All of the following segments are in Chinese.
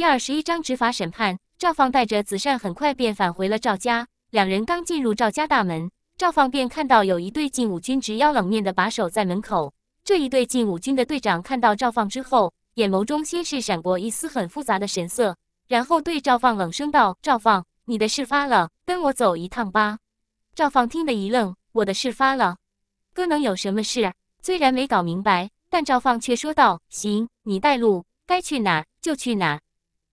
第二十一章执法审判。赵放带着子善，很快便返回了赵家。两人刚进入赵家大门，赵放便看到有一队禁武军直腰冷面的把守在门口。这一队禁武军的队长看到赵放之后，眼眸中先是闪过一丝很复杂的神色，然后对赵放冷声道：“赵放，你的事发了，跟我走一趟吧。”赵放听得一愣：“我的事发了？哥能有什么事？”虽然没搞明白，但赵放却说道：“行，你带路，该去哪就去哪。”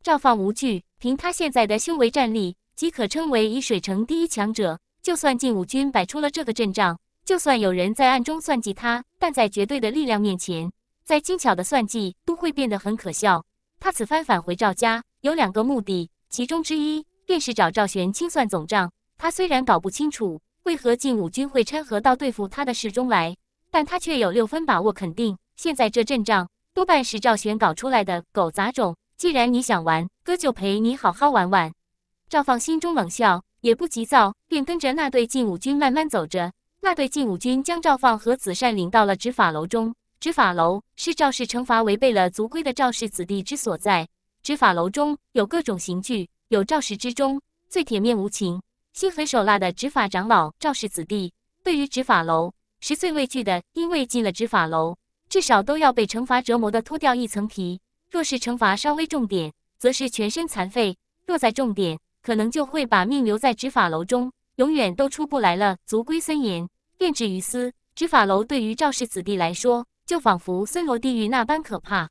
赵放无惧，凭他现在的修为战力，即可称为以水城第一强者。就算劲武军摆出了这个阵仗，就算有人在暗中算计他，但在绝对的力量面前，再精巧的算计都会变得很可笑。他此番返回赵家，有两个目的，其中之一便是找赵玄清算总账。他虽然搞不清楚为何晋武军会掺和到对付他的事中来，但他却有六分把握肯定，现在这阵仗多半是赵玄搞出来的狗杂种。既然你想玩，哥就陪你好好玩玩。赵放心中冷笑，也不急躁，便跟着那队禁武军慢慢走着。那队禁武军将赵放和子善领到了执法楼中。执法楼是赵氏惩罚违背了族规的赵氏子弟之所在。执法楼中有各种刑具，有赵氏之中最铁面无情、心狠手辣的执法长老。赵氏子弟对于执法楼是最畏惧的，因为进了执法楼，至少都要被惩罚折磨的脱掉一层皮。若是惩罚稍微重点，则是全身残废；若再重点，可能就会把命留在执法楼中，永远都出不来了。族规森严，炼至于斯，执法楼对于赵氏子弟来说，就仿佛森罗地狱那般可怕。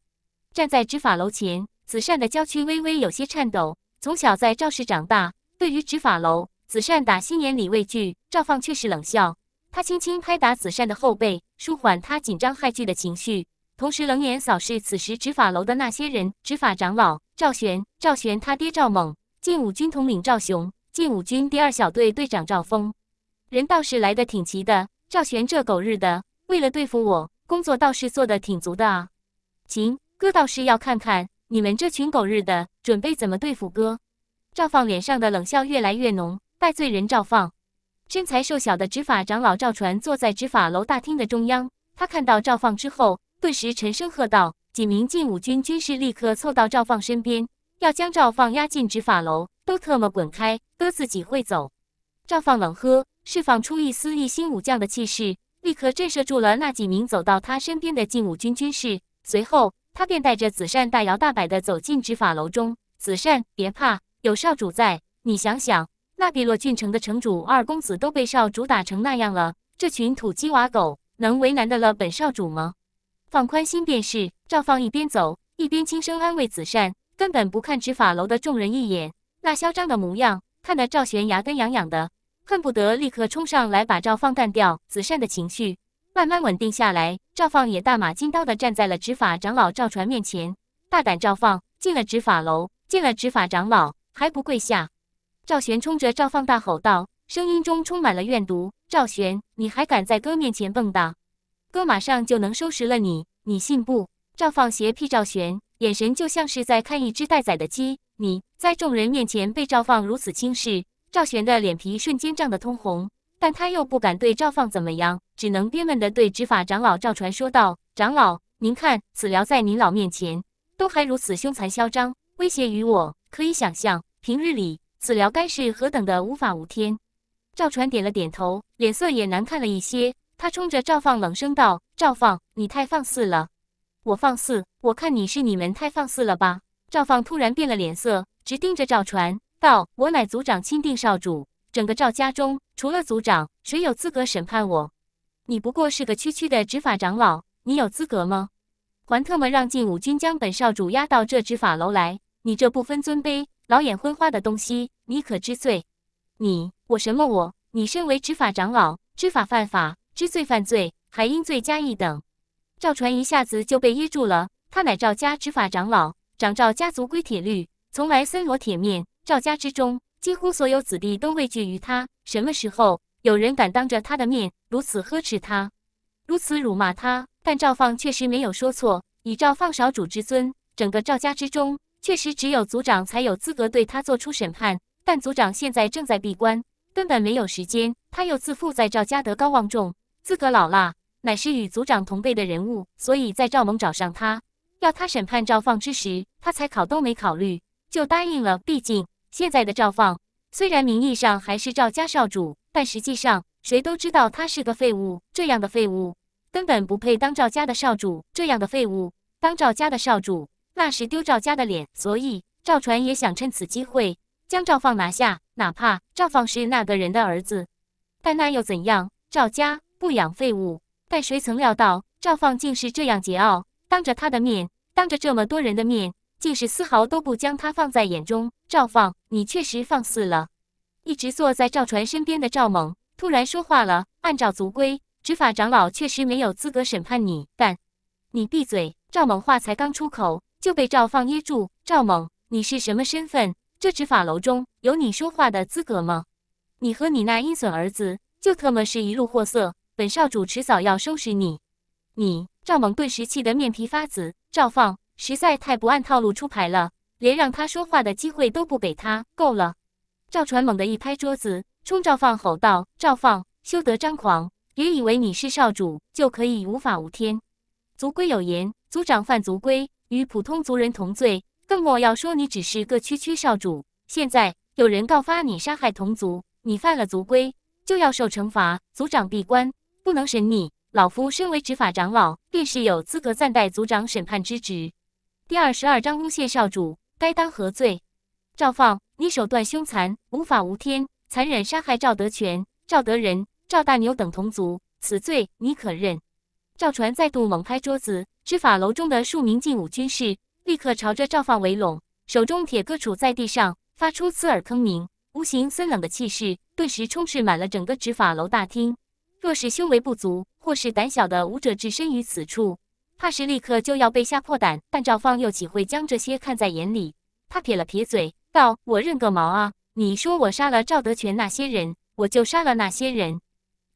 站在执法楼前，子善的娇躯微微有些颤抖。从小在赵氏长大，对于执法楼，子善打心眼里畏惧。赵放却是冷笑，他轻轻拍打子善的后背，舒缓他紧张害惧的情绪。同时冷眼扫视此时执法楼的那些人，执法长老赵玄，赵玄他爹赵猛，禁武军统领赵雄，禁武军第二小队队长赵峰，人倒是来的挺齐的。赵玄这狗日的，为了对付我，工作倒是做的挺足的啊！行，哥倒是要看看你们这群狗日的准备怎么对付哥。赵放脸上的冷笑越来越浓。拜罪人赵放，身材瘦小的执法长老赵传坐在执法楼大厅的中央，他看到赵放之后。顿时沉声喝道：“几名禁武军军士立刻凑到赵放身边，要将赵放押进执法楼，都特么滚开，哥自己会走。”赵放冷喝，释放出一丝一星武将的气势，立刻震慑住了那几名走到他身边的禁武军军士。随后，他便带着子善大摇大摆地走进执法楼中。子善，别怕，有少主在。你想想，那碧落郡城的城主、二公子都被少主打成那样了，这群土鸡瓦狗能为难得了本少主吗？放宽心便是。赵放一边走一边轻声安慰子善，根本不看执法楼的众人一眼，那嚣张的模样，看得赵玄牙根痒痒的，恨不得立刻冲上来把赵放干掉。子善的情绪慢慢稳定下来，赵放也大马金刀地站在了执法长老赵传面前。大胆赵放，进了执法楼，见了执法长老还不跪下？赵玄冲着赵放大吼道，声音中充满了怨毒：“赵玄，你还敢在哥面前蹦跶？”哥马上就能收拾了你，你信不？赵放斜瞥赵玄，眼神就像是在看一只待宰的鸡。你在众人面前被赵放如此轻视，赵玄的脸皮瞬间涨得通红，但他又不敢对赵放怎么样，只能憋闷地对执法长老赵传说道：“长老，您看，此撩在您老面前都还如此凶残嚣张，威胁于我，可以想象平日里此撩该是何等的无法无天。”赵传点了点头，脸色也难看了一些。他冲着赵放冷声道：“赵放，你太放肆了！我放肆？我看你是你们太放肆了吧！”赵放突然变了脸色，直盯着赵传道：“我乃族长钦定少主，整个赵家中除了族长，谁有资格审判我？你不过是个区区的执法长老，你有资格吗？还特么让禁武军将本少主押到这执法楼来？你这不分尊卑、老眼昏花的东西，你可知罪？你我什么我？你身为执法长老，知法犯法。”知罪犯罪，还应罪加一等。赵传一下子就被噎住了。他乃赵家执法长老，掌赵家族规铁律，从来森罗铁面。赵家之中，几乎所有子弟都畏惧于他。什么时候有人敢当着他的面如此呵斥他，如此辱骂他？但赵放确实没有说错。以赵放少主之尊，整个赵家之中，确实只有族长才有资格对他做出审判。但族长现在正在闭关，根本没有时间。他又自负在赵家德高望重。资格老辣，乃是与族长同辈的人物，所以在赵蒙找上他，要他审判赵放之时，他才考都没考虑就答应了。毕竟现在的赵放虽然名义上还是赵家少主，但实际上谁都知道他是个废物，这样的废物根本不配当赵家的少主。这样的废物当赵家的少主，那是丢赵家的脸。所以赵传也想趁此机会将赵放拿下，哪怕赵放是那个人的儿子，但那又怎样？赵家。不养废物，但谁曾料到赵放竟是这样桀骜？当着他的面，当着这么多人的面，竟是丝毫都不将他放在眼中。赵放，你确实放肆了。一直坐在赵传身边的赵猛突然说话了：“按照族规，执法长老确实没有资格审判你，但……你闭嘴！”赵猛话才刚出口，就被赵放噎住。赵猛，你是什么身份？这执法楼中有你说话的资格吗？你和你那阴损儿子，就特么是一路货色！本少主迟早要收拾你！你赵猛顿时气得面皮发紫。赵放实在太不按套路出牌了，连让他说话的机会都不给他。够了！赵传猛地一拍桌子，冲赵放吼道：“赵放，休得张狂！别以为你是少主就可以无法无天。族规有言，族长犯族规与普通族人同罪，更莫要说你只是个区区少主。现在有人告发你杀害同族，你犯了族规，就要受惩罚。族长闭关。”不能审你，老夫身为执法长老，便是有资格暂代族长审判之职。第二十二章诬陷少主，该当何罪？赵放，你手段凶残，无法无天，残忍杀害赵德全、赵德仁、赵大牛等同族，此罪你可认？赵传再度猛拍桌子，执法楼中的数名禁武军士立刻朝着赵放围拢，手中铁戈杵在地上，发出刺耳铿鸣，无形森冷的气势顿时充斥满了整个执法楼大厅。若是修为不足，或是胆小的武者置身于此处，怕是立刻就要被吓破胆。但赵方又岂会将这些看在眼里？他撇了撇嘴道：“我认个毛啊！你说我杀了赵德全那些人，我就杀了那些人。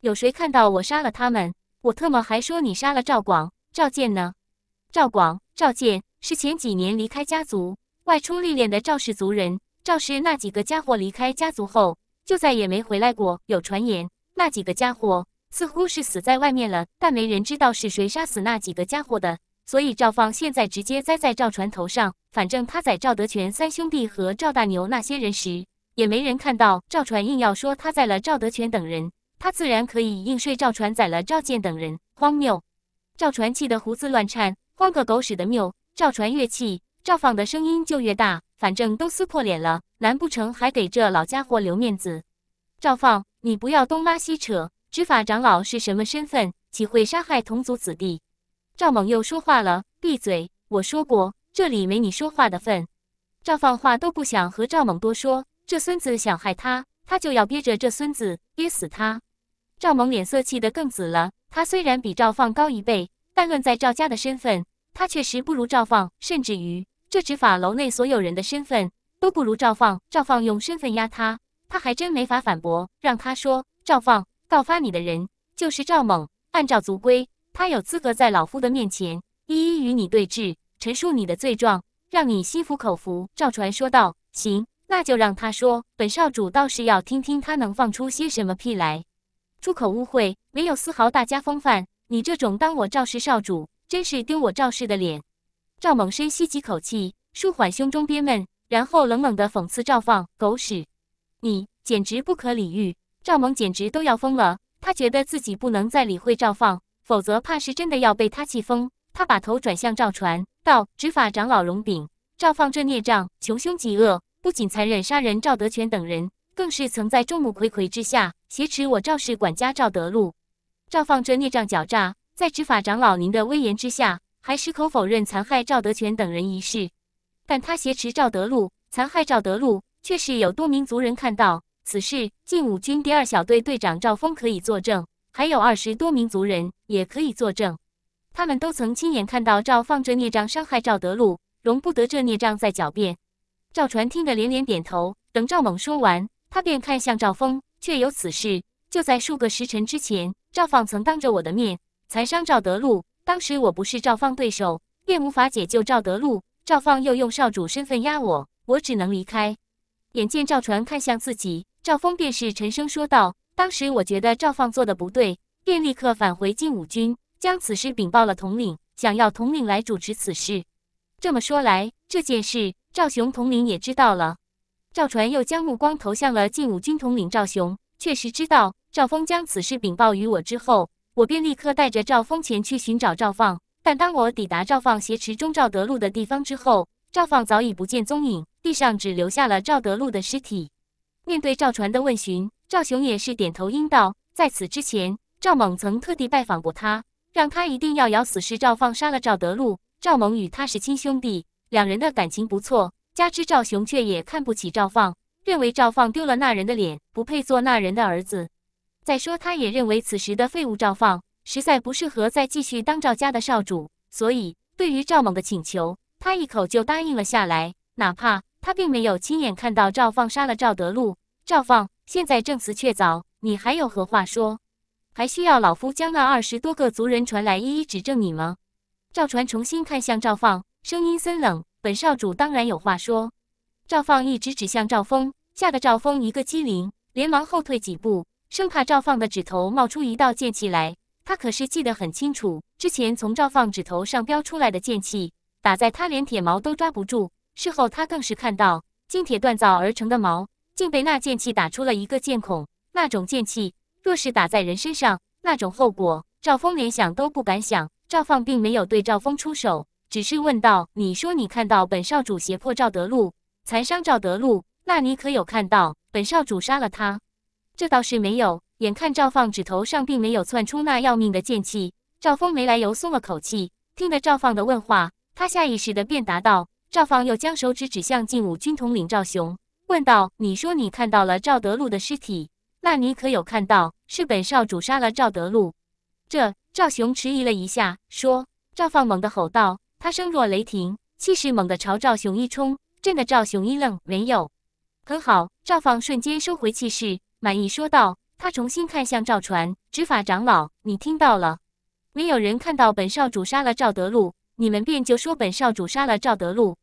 有谁看到我杀了他们？我特么还说你杀了赵广、赵健呢。赵广、赵健是前几年离开家族外出历练的赵氏族人。赵氏那几个家伙离开家族后，就再也没回来过。有传言，那几个家伙……”似乎是死在外面了，但没人知道是谁杀死那几个家伙的。所以赵放现在直接栽在赵传头上。反正他宰赵德全三兄弟和赵大牛那些人时，也没人看到赵传硬要说他宰了赵德全等人，他自然可以硬睡赵传宰了赵建等人。荒谬！赵传气得胡子乱颤，荒个狗屎的谬！赵传越气，赵放的声音就越大。反正都撕破脸了，难不成还给这老家伙留面子？赵放，你不要东拉西扯！执法长老是什么身份？岂会杀害同族子弟？赵猛又说话了：“闭嘴！我说过，这里没你说话的份。”赵放话都不想和赵猛多说，这孙子想害他，他就要憋着这孙子憋死他。赵猛脸色气得更紫了。他虽然比赵放高一倍，但论在赵家的身份，他确实不如赵放，甚至于这执法楼内所有人的身份都不如赵放。赵放用身份压他，他还真没法反驳。让他说，赵放。告发你的人就是赵猛。按照族规，他有资格在老夫的面前一一与你对质，陈述你的罪状，让你心服口服。”赵传说道，“行，那就让他说。本少主倒是要听听他能放出些什么屁来。出口污秽，没有丝毫大家风范。你这种当我赵氏少主，真是丢我赵氏的脸。”赵猛深吸几口气，舒缓胸中憋闷，然后冷冷的讽刺赵放：“狗屎，你简直不可理喻。”赵萌简直都要疯了，他觉得自己不能再理会赵放，否则怕是真的要被他气疯。他把头转向赵传，道：“执法长老荣炳，赵放这孽障，穷凶极恶，不仅残忍杀人，赵德全等人，更是曾在众目睽睽之下挟持我赵氏管家赵德禄。赵放这孽障狡诈，在执法长老您的威严之下，还矢口否认残害赵德全等人一事，但他挟持赵德禄、残害赵德禄，却是有多名族人看到。”此事，晋武军第二小队队长赵峰可以作证，还有二十多名族人也可以作证，他们都曾亲眼看到赵放这孽障伤害赵德禄，容不得这孽障再狡辩。赵传听得连连点头，等赵猛说完，他便看向赵峰，确有此事。就在数个时辰之前，赵放曾当着我的面残伤赵德禄，当时我不是赵放对手，便无法解救赵德禄，赵放又用少主身份压我，我只能离开。眼见赵传看向自己。赵峰便是沉声说道：“当时我觉得赵放做的不对，便立刻返回禁武军，将此事禀报了统领，想要统领来主持此事。这么说来，这件事赵雄统领也知道了。”赵传又将目光投向了禁武军统领赵雄，确实知道赵峰将此事禀报于我之后，我便立刻带着赵峰前去寻找赵放。但当我抵达赵放挟持钟赵德禄的地方之后，赵放早已不见踪影，地上只留下了赵德禄的尸体。面对赵传的问询，赵雄也是点头应道。在此之前，赵猛曾特地拜访过他，让他一定要咬死是赵放杀了赵德禄。赵猛与他是亲兄弟，两人的感情不错。加之赵雄却也看不起赵放，认为赵放丢了那人的脸，不配做那人的儿子。再说，他也认为此时的废物赵放实在不适合再继续当赵家的少主，所以对于赵猛的请求，他一口就答应了下来，哪怕。他并没有亲眼看到赵放杀了赵德禄。赵放，现在证词确凿，你还有何话说？还需要老夫将那二十多个族人传来一一指证你吗？赵传重新看向赵放，声音森冷：“本少主当然有话说。”赵放一直指向赵峰，吓得赵峰一个激灵，连忙后退几步，生怕赵放的指头冒出一道剑气来。他可是记得很清楚，之前从赵放指头上飙出来的剑气，打在他连铁矛都抓不住。事后，他更是看到金铁锻造而成的矛，竟被那剑气打出了一个剑孔。那种剑气若是打在人身上，那种后果，赵峰连想都不敢想。赵放并没有对赵峰出手，只是问道：“你说你看到本少主胁迫赵德禄，残伤赵德禄，那你可有看到本少主杀了他？”这倒是没有。眼看赵放指头上并没有窜出那要命的剑气，赵峰没来由松了口气。听得赵放的问话，他下意识的便答道。赵放又将手指指向禁武军统领赵雄，问道：“你说你看到了赵德禄的尸体，那你可有看到是本少主杀了赵德禄？”这赵雄迟疑了一下，说。赵放猛地吼道：“他声若雷霆，气势猛地朝赵雄一冲。”震得赵雄一愣：“没有。”很好，赵放瞬间收回气势，满意说道：“他重新看向赵传执法长老，你听到了，没有人看到本少主杀了赵德禄，你们便就说本少主杀了赵德禄。”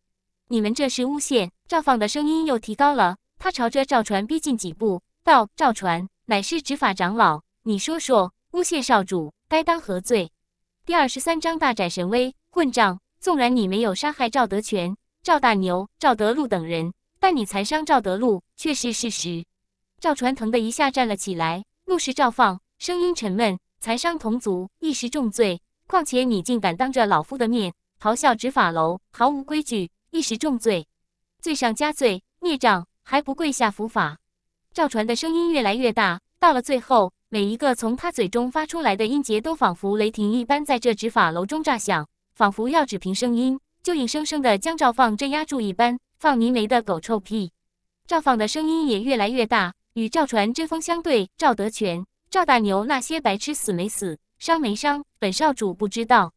你们这是诬陷！赵放的声音又提高了，他朝着赵传逼近几步，道：“赵传乃是执法长老，你说说，诬陷少主该当何罪？”第二十三章大展神威，混账！纵然你没有杀害赵德全、赵大牛、赵德禄等人，但你残伤赵德禄却是事实。赵传疼的一下站了起来，怒视赵放，声音沉闷：“残伤同族一时重罪，况且你竟敢当着老夫的面咆哮执法楼，毫无规矩！”一时重罪，罪上加罪，孽障还不跪下伏法？赵传的声音越来越大，到了最后，每一个从他嘴中发出来的音节都仿佛雷霆一般在这执法楼中炸响，仿佛要只凭声音就硬生生的将赵放镇压住一般。放泥煤的狗臭屁！赵放的声音也越来越大，与赵传针锋相对。赵德全、赵大牛那些白痴死没死、伤没伤，本少主不知道，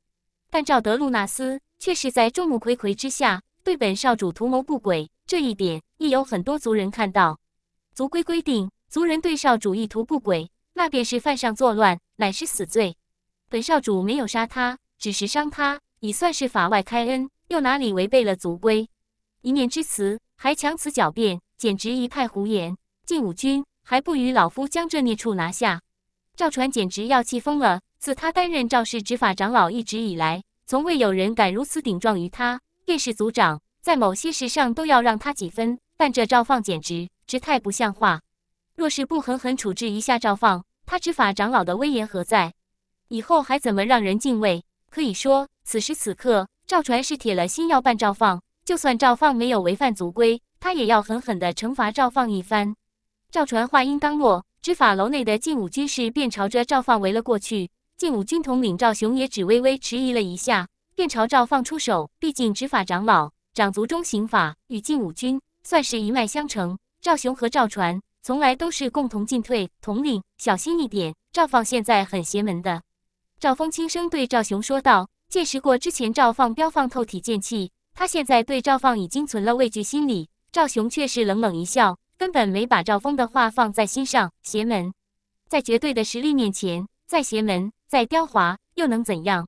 但赵德路纳斯却是在众目睽睽之下。对本少主图谋不轨这一点，亦有很多族人看到。族规规定，族人对少主意图不轨，那便是犯上作乱，乃是死罪。本少主没有杀他，只是伤他，已算是法外开恩，又哪里违背了族规？一面之词还强词狡辩，简直一派胡言。晋武君还不与老夫将这孽畜拿下？赵传简直要气疯了。自他担任赵氏执法长老一直以来，从未有人敢如此顶撞于他。这是族长，在某些事上都要让他几分，但这赵放简直，直太不像话。若是不狠狠处置一下赵放，他执法长老的威严何在？以后还怎么让人敬畏？可以说，此时此刻，赵传是铁了心要办赵放。就算赵放没有违反族规，他也要狠狠地惩罚赵放一番。赵传话音刚落，执法楼内的劲武军士便朝着赵放围了过去。劲武军统领赵雄也只微微迟疑了一下。便朝赵放出手，毕竟执法长老掌族中刑法，与禁武军算是一脉相承。赵雄和赵传从来都是共同进退。统领，小心一点，赵放现在很邪门的。赵峰轻声对赵雄说道：“见识过之前赵放飙放透体剑气，他现在对赵放已经存了畏惧心理。”赵雄却是冷冷一笑，根本没把赵峰的话放在心上。邪门，在绝对的实力面前，再邪门，再刁滑，又能怎样？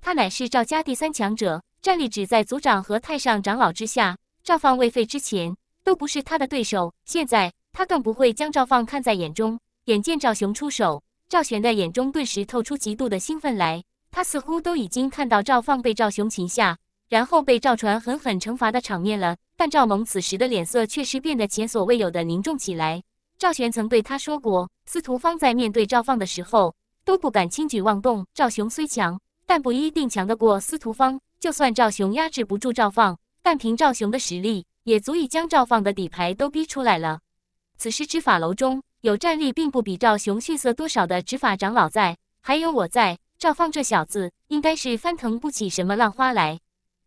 他乃是赵家第三强者，战力只在族长和太上长老之下。赵放未废之前，都不是他的对手。现在，他更不会将赵放看在眼中。眼见赵雄出手，赵玄的眼中顿时透出极度的兴奋来。他似乎都已经看到赵放被赵雄擒下，然后被赵传狠狠惩罚的场面了。但赵蒙此时的脸色却是变得前所未有的凝重起来。赵玄曾对他说过，司徒方在面对赵放的时候都不敢轻举妄动。赵雄虽强。但不一定强得过司徒方。就算赵雄压制不住赵放，但凭赵雄的实力，也足以将赵放的底牌都逼出来了。此时执法楼中有战力并不比赵雄逊色多少的执法长老在，还有我在，赵放这小子应该是翻腾不起什么浪花来。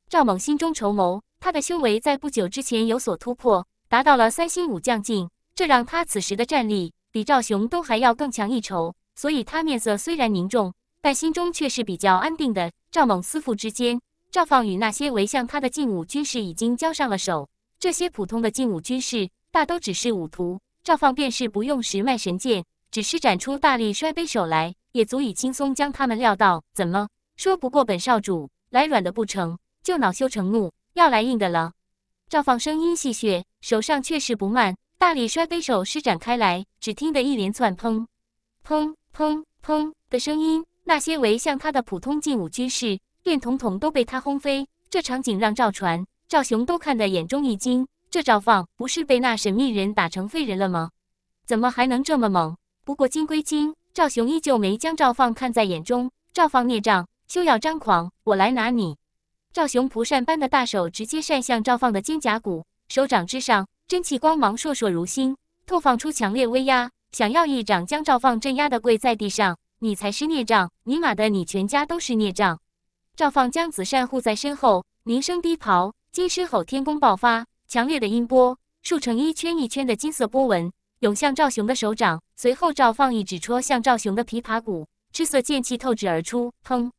赵猛心中筹谋，他的修为在不久之前有所突破，达到了三星武将境，这让他此时的战力比赵雄都还要更强一筹，所以他面色虽然凝重。但心中却是比较安定的。赵猛思父之间，赵放与那些围向他的劲武军士已经交上了手。这些普通的劲武军士大都只是武徒，赵放便是不用十脉神剑，只施展出大力摔杯手来，也足以轻松将他们撂倒。怎么说不过本少主，来软的不成，就恼羞成怒，要来硬的了。赵放声音戏谑，手上却是不慢，大力摔杯手施展开来，只听得一连串砰、砰、砰、砰的声音。那些围向他的普通劲武军士，便统统都被他轰飞。这场景让赵传、赵雄都看得眼中一惊：这赵放不是被那神秘人打成废人了吗？怎么还能这么猛？不过金龟精赵雄依旧没将赵放看在眼中。赵放孽障，休要张狂，我来拿你！赵雄蒲扇般的大手直接扇向赵放的肩胛骨，手掌之上真气光芒烁烁如星，透放出强烈威压，想要一掌将赵放镇压的跪在地上。你才是孽障！尼玛的，你全家都是孽障！赵放将子善护在身后，凝声低咆。金狮吼天宫爆发，强烈的音波，数成一圈一圈的金色波纹，涌向赵雄的手掌。随后，赵放一指戳向赵雄的琵琶骨，赤色剑气透指而出。砰！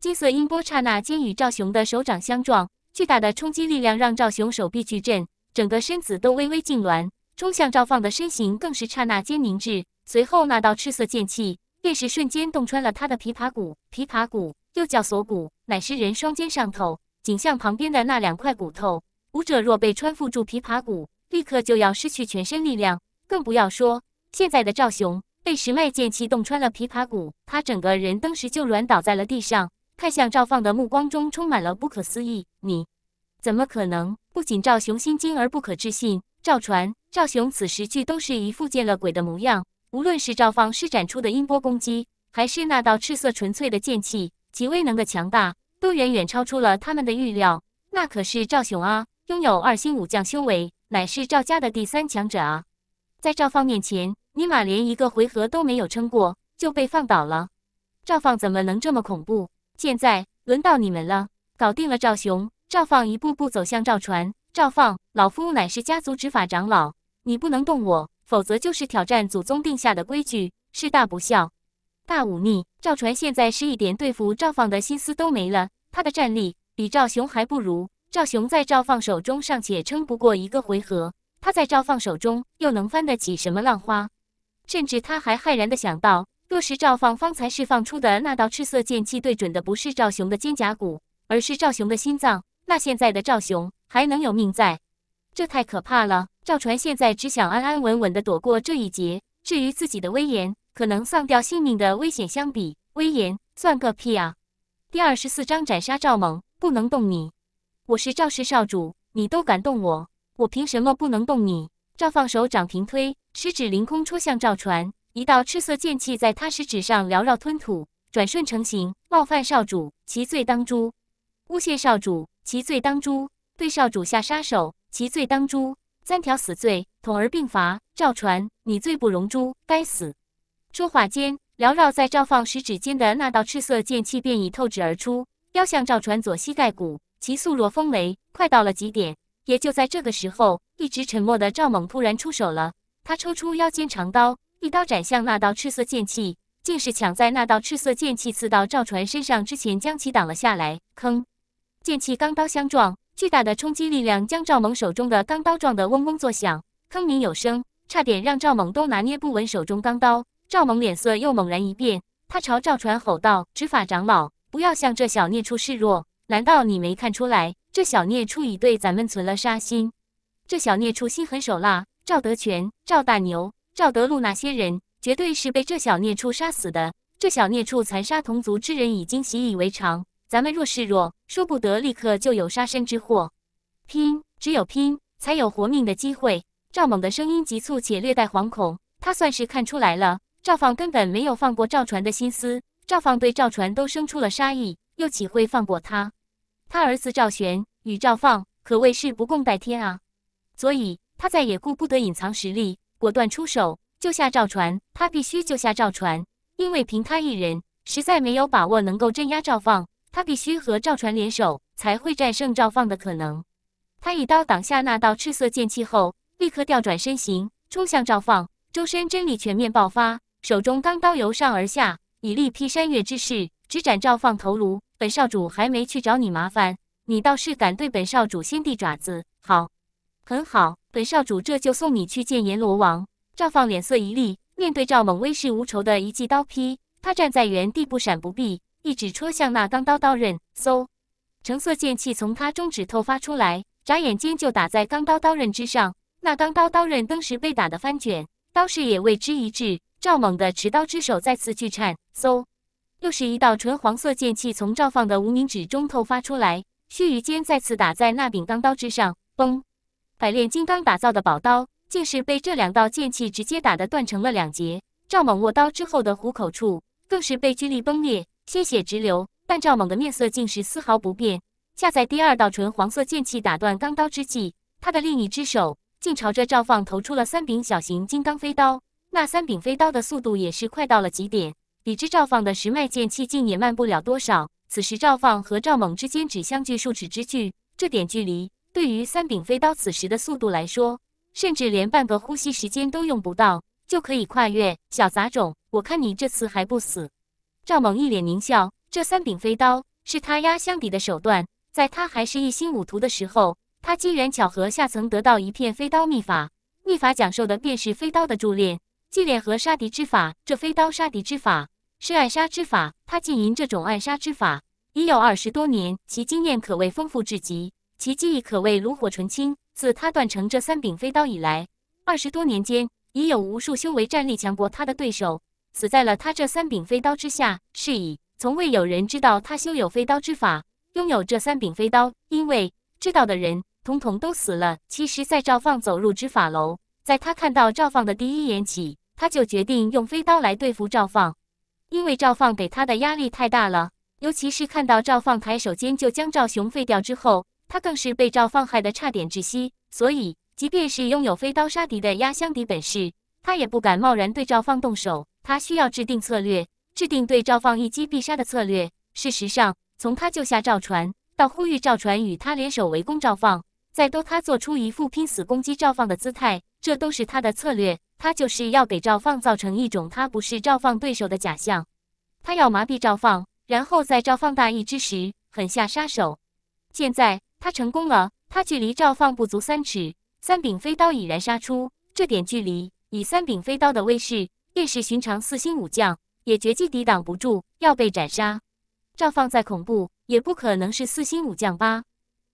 金色音波刹那间与赵雄的手掌相撞，巨大的冲击力量让赵雄手臂巨震，整个身子都微微痉挛。冲向赵放的身形更是刹那间凝滞。随后，那道赤色剑气。便是瞬间洞穿了他的琵琶骨，琵琶骨又叫锁骨，乃是人双肩上头颈项旁边的那两块骨头。舞者若被穿缚住琵琶骨，立刻就要失去全身力量，更不要说现在的赵雄被石脉剑气洞穿了琵琶骨，他整个人当时就软倒在了地上。看向赵放的目光中充满了不可思议：“你怎么可能？”不仅赵雄心惊而不可置信，赵传、赵雄此时俱都是一副见了鬼的模样。无论是赵放施展出的音波攻击，还是那道赤色纯粹的剑气，其威能的强大都远远超出了他们的预料。那可是赵雄啊，拥有二星武将修为，乃是赵家的第三强者啊！在赵放面前，尼玛连一个回合都没有撑过，就被放倒了。赵放怎么能这么恐怖？现在轮到你们了，搞定了赵雄。赵放一步步走向赵传。赵放，老夫乃是家族执法长老，你不能动我。否则就是挑战祖宗定下的规矩，是大不孝，大忤逆。赵传现在是一点对付赵放的心思都没了，他的战力比赵雄还不如。赵雄在赵放手中尚且撑不过一个回合，他在赵放手中又能翻得起什么浪花？甚至他还骇然地想到，若是赵放方才释放出的那道赤色剑气对准的不是赵雄的肩胛骨，而是赵雄的心脏，那现在的赵雄还能有命在？这太可怕了！赵传现在只想安安稳稳的躲过这一劫。至于自己的威严，可能丧掉性命的危险相比，威严算个屁啊！第二十四章斩杀赵猛，不能动你！我是赵氏少主，你都敢动我，我凭什么不能动你？赵放手掌平推，食指凌空戳向赵传，一道赤色剑气在他食指上缭绕吞吐，转瞬成型。冒犯少主，其罪当诛；诬陷少主，其罪当诛；对少主下杀手。其罪当诛，三条死罪，统而并罚。赵传，你罪不容诛，该死！说话间，缭绕在赵放食指间的那道赤色剑气便已透指而出，雕向赵传左膝盖骨，其速若风雷，快到了极点。也就在这个时候，一直沉默的赵猛突然出手了，他抽出腰间长刀，一刀斩向那道赤色剑气，竟是抢在那道赤色剑气刺到赵传身上之前将其挡了下来。坑！剑气钢刀相撞。巨大的冲击力量将赵猛手中的钢刀撞得嗡嗡作响，铿鸣有声，差点让赵猛都拿捏不稳手中钢刀。赵猛脸色又猛然一变，他朝赵传吼道：“执法长老，不要向这小孽畜示弱！难道你没看出来，这小孽畜已对咱们存了杀心？这小孽畜心狠手辣，赵德全、赵大牛、赵德禄那些人，绝对是被这小孽畜杀死的。这小孽畜残杀同族之人，已经习以为常。”咱们若示弱，说不得立刻就有杀身之祸。拼，只有拼才有活命的机会。赵猛的声音急促且略带惶恐，他算是看出来了，赵放根本没有放过赵传的心思。赵放对赵传都生出了杀意，又岂会放过他？他儿子赵玄与赵放可谓是不共戴天啊，所以他再也顾不得隐藏实力，果断出手救下赵传。他必须救下赵传，因为凭他一人实在没有把握能够镇压赵放。他必须和赵传联手，才会战胜赵放的可能。他一刀挡下那道赤色剑气后，立刻调转身形，冲向赵放，周身真理全面爆发，手中钢刀由上而下，以力劈山岳之势直斩赵放头颅。本少主还没去找你麻烦，你倒是敢对本少主先递爪子？好，很好，本少主这就送你去见阎罗王。赵放脸色一厉，面对赵猛威势无俦的一记刀劈，他站在原地不闪不避。一指戳向那钢刀刀刃，嗖，橙色剑气从他中指透发出来，眨眼间就打在钢刀刀刃之上。那钢刀刀刃登时被打得翻卷，刀势也为之一滞。赵猛的持刀之手再次巨颤，嗖，又是一道纯黄色剑气从赵放的无名指中透发出来，须臾间再次打在那柄钢刀之上。嘣！百炼金刚打造的宝刀，竟是被这两道剑气直接打得断成了两截。赵猛握刀之后的虎口处，更是被巨力崩裂。鲜血直流，但赵猛的面色竟是丝毫不变。恰在第二道纯黄色剑气打断钢刀之际，他的另一只手竟朝着赵放投出了三柄小型金刚飞刀。那三柄飞刀的速度也是快到了极点，比之赵放的十脉剑气竟也慢不了多少。此时赵放和赵猛之间只相距数尺之距，这点距离对于三柄飞刀此时的速度来说，甚至连半个呼吸时间都用不到就可以跨越。小杂种，我看你这次还不死！赵猛一脸狞笑，这三柄飞刀是他压箱底的手段。在他还是一心武徒的时候，他机缘巧合下曾得到一片飞刀秘法。秘法讲授的便是飞刀的铸炼、祭炼和杀敌之法。这飞刀杀敌之法是暗杀之法，他经营这种暗杀之法已有二十多年，其经验可谓丰富至极，其技艺可谓炉火纯青。自他断成这三柄飞刀以来，二十多年间已有无数修为、战力强过他的对手。死在了他这三柄飞刀之下，是以从未有人知道他修有飞刀之法，拥有这三柄飞刀，因为知道的人统统都死了。其实，在赵放走入执法楼，在他看到赵放的第一眼起，他就决定用飞刀来对付赵放，因为赵放给他的压力太大了，尤其是看到赵放抬手间就将赵雄废掉之后，他更是被赵放害得差点窒息，所以，即便是拥有飞刀杀敌的压箱底本事，他也不敢贸然对赵放动手。他需要制定策略，制定对赵放一击必杀的策略。事实上，从他救下赵传，到呼吁赵传与他联手围攻赵放，再到他做出一副拼死攻击赵放的姿态，这都是他的策略。他就是要给赵放造成一种他不是赵放对手的假象，他要麻痹赵放，然后在赵放大意之时狠下杀手。现在他成功了，他距离赵放不足三尺，三柄飞刀已然杀出。这点距离，以三柄飞刀的威势。便是寻常四星武将，也绝技抵挡不住，要被斩杀。赵放再恐怖，也不可能是四星武将吧？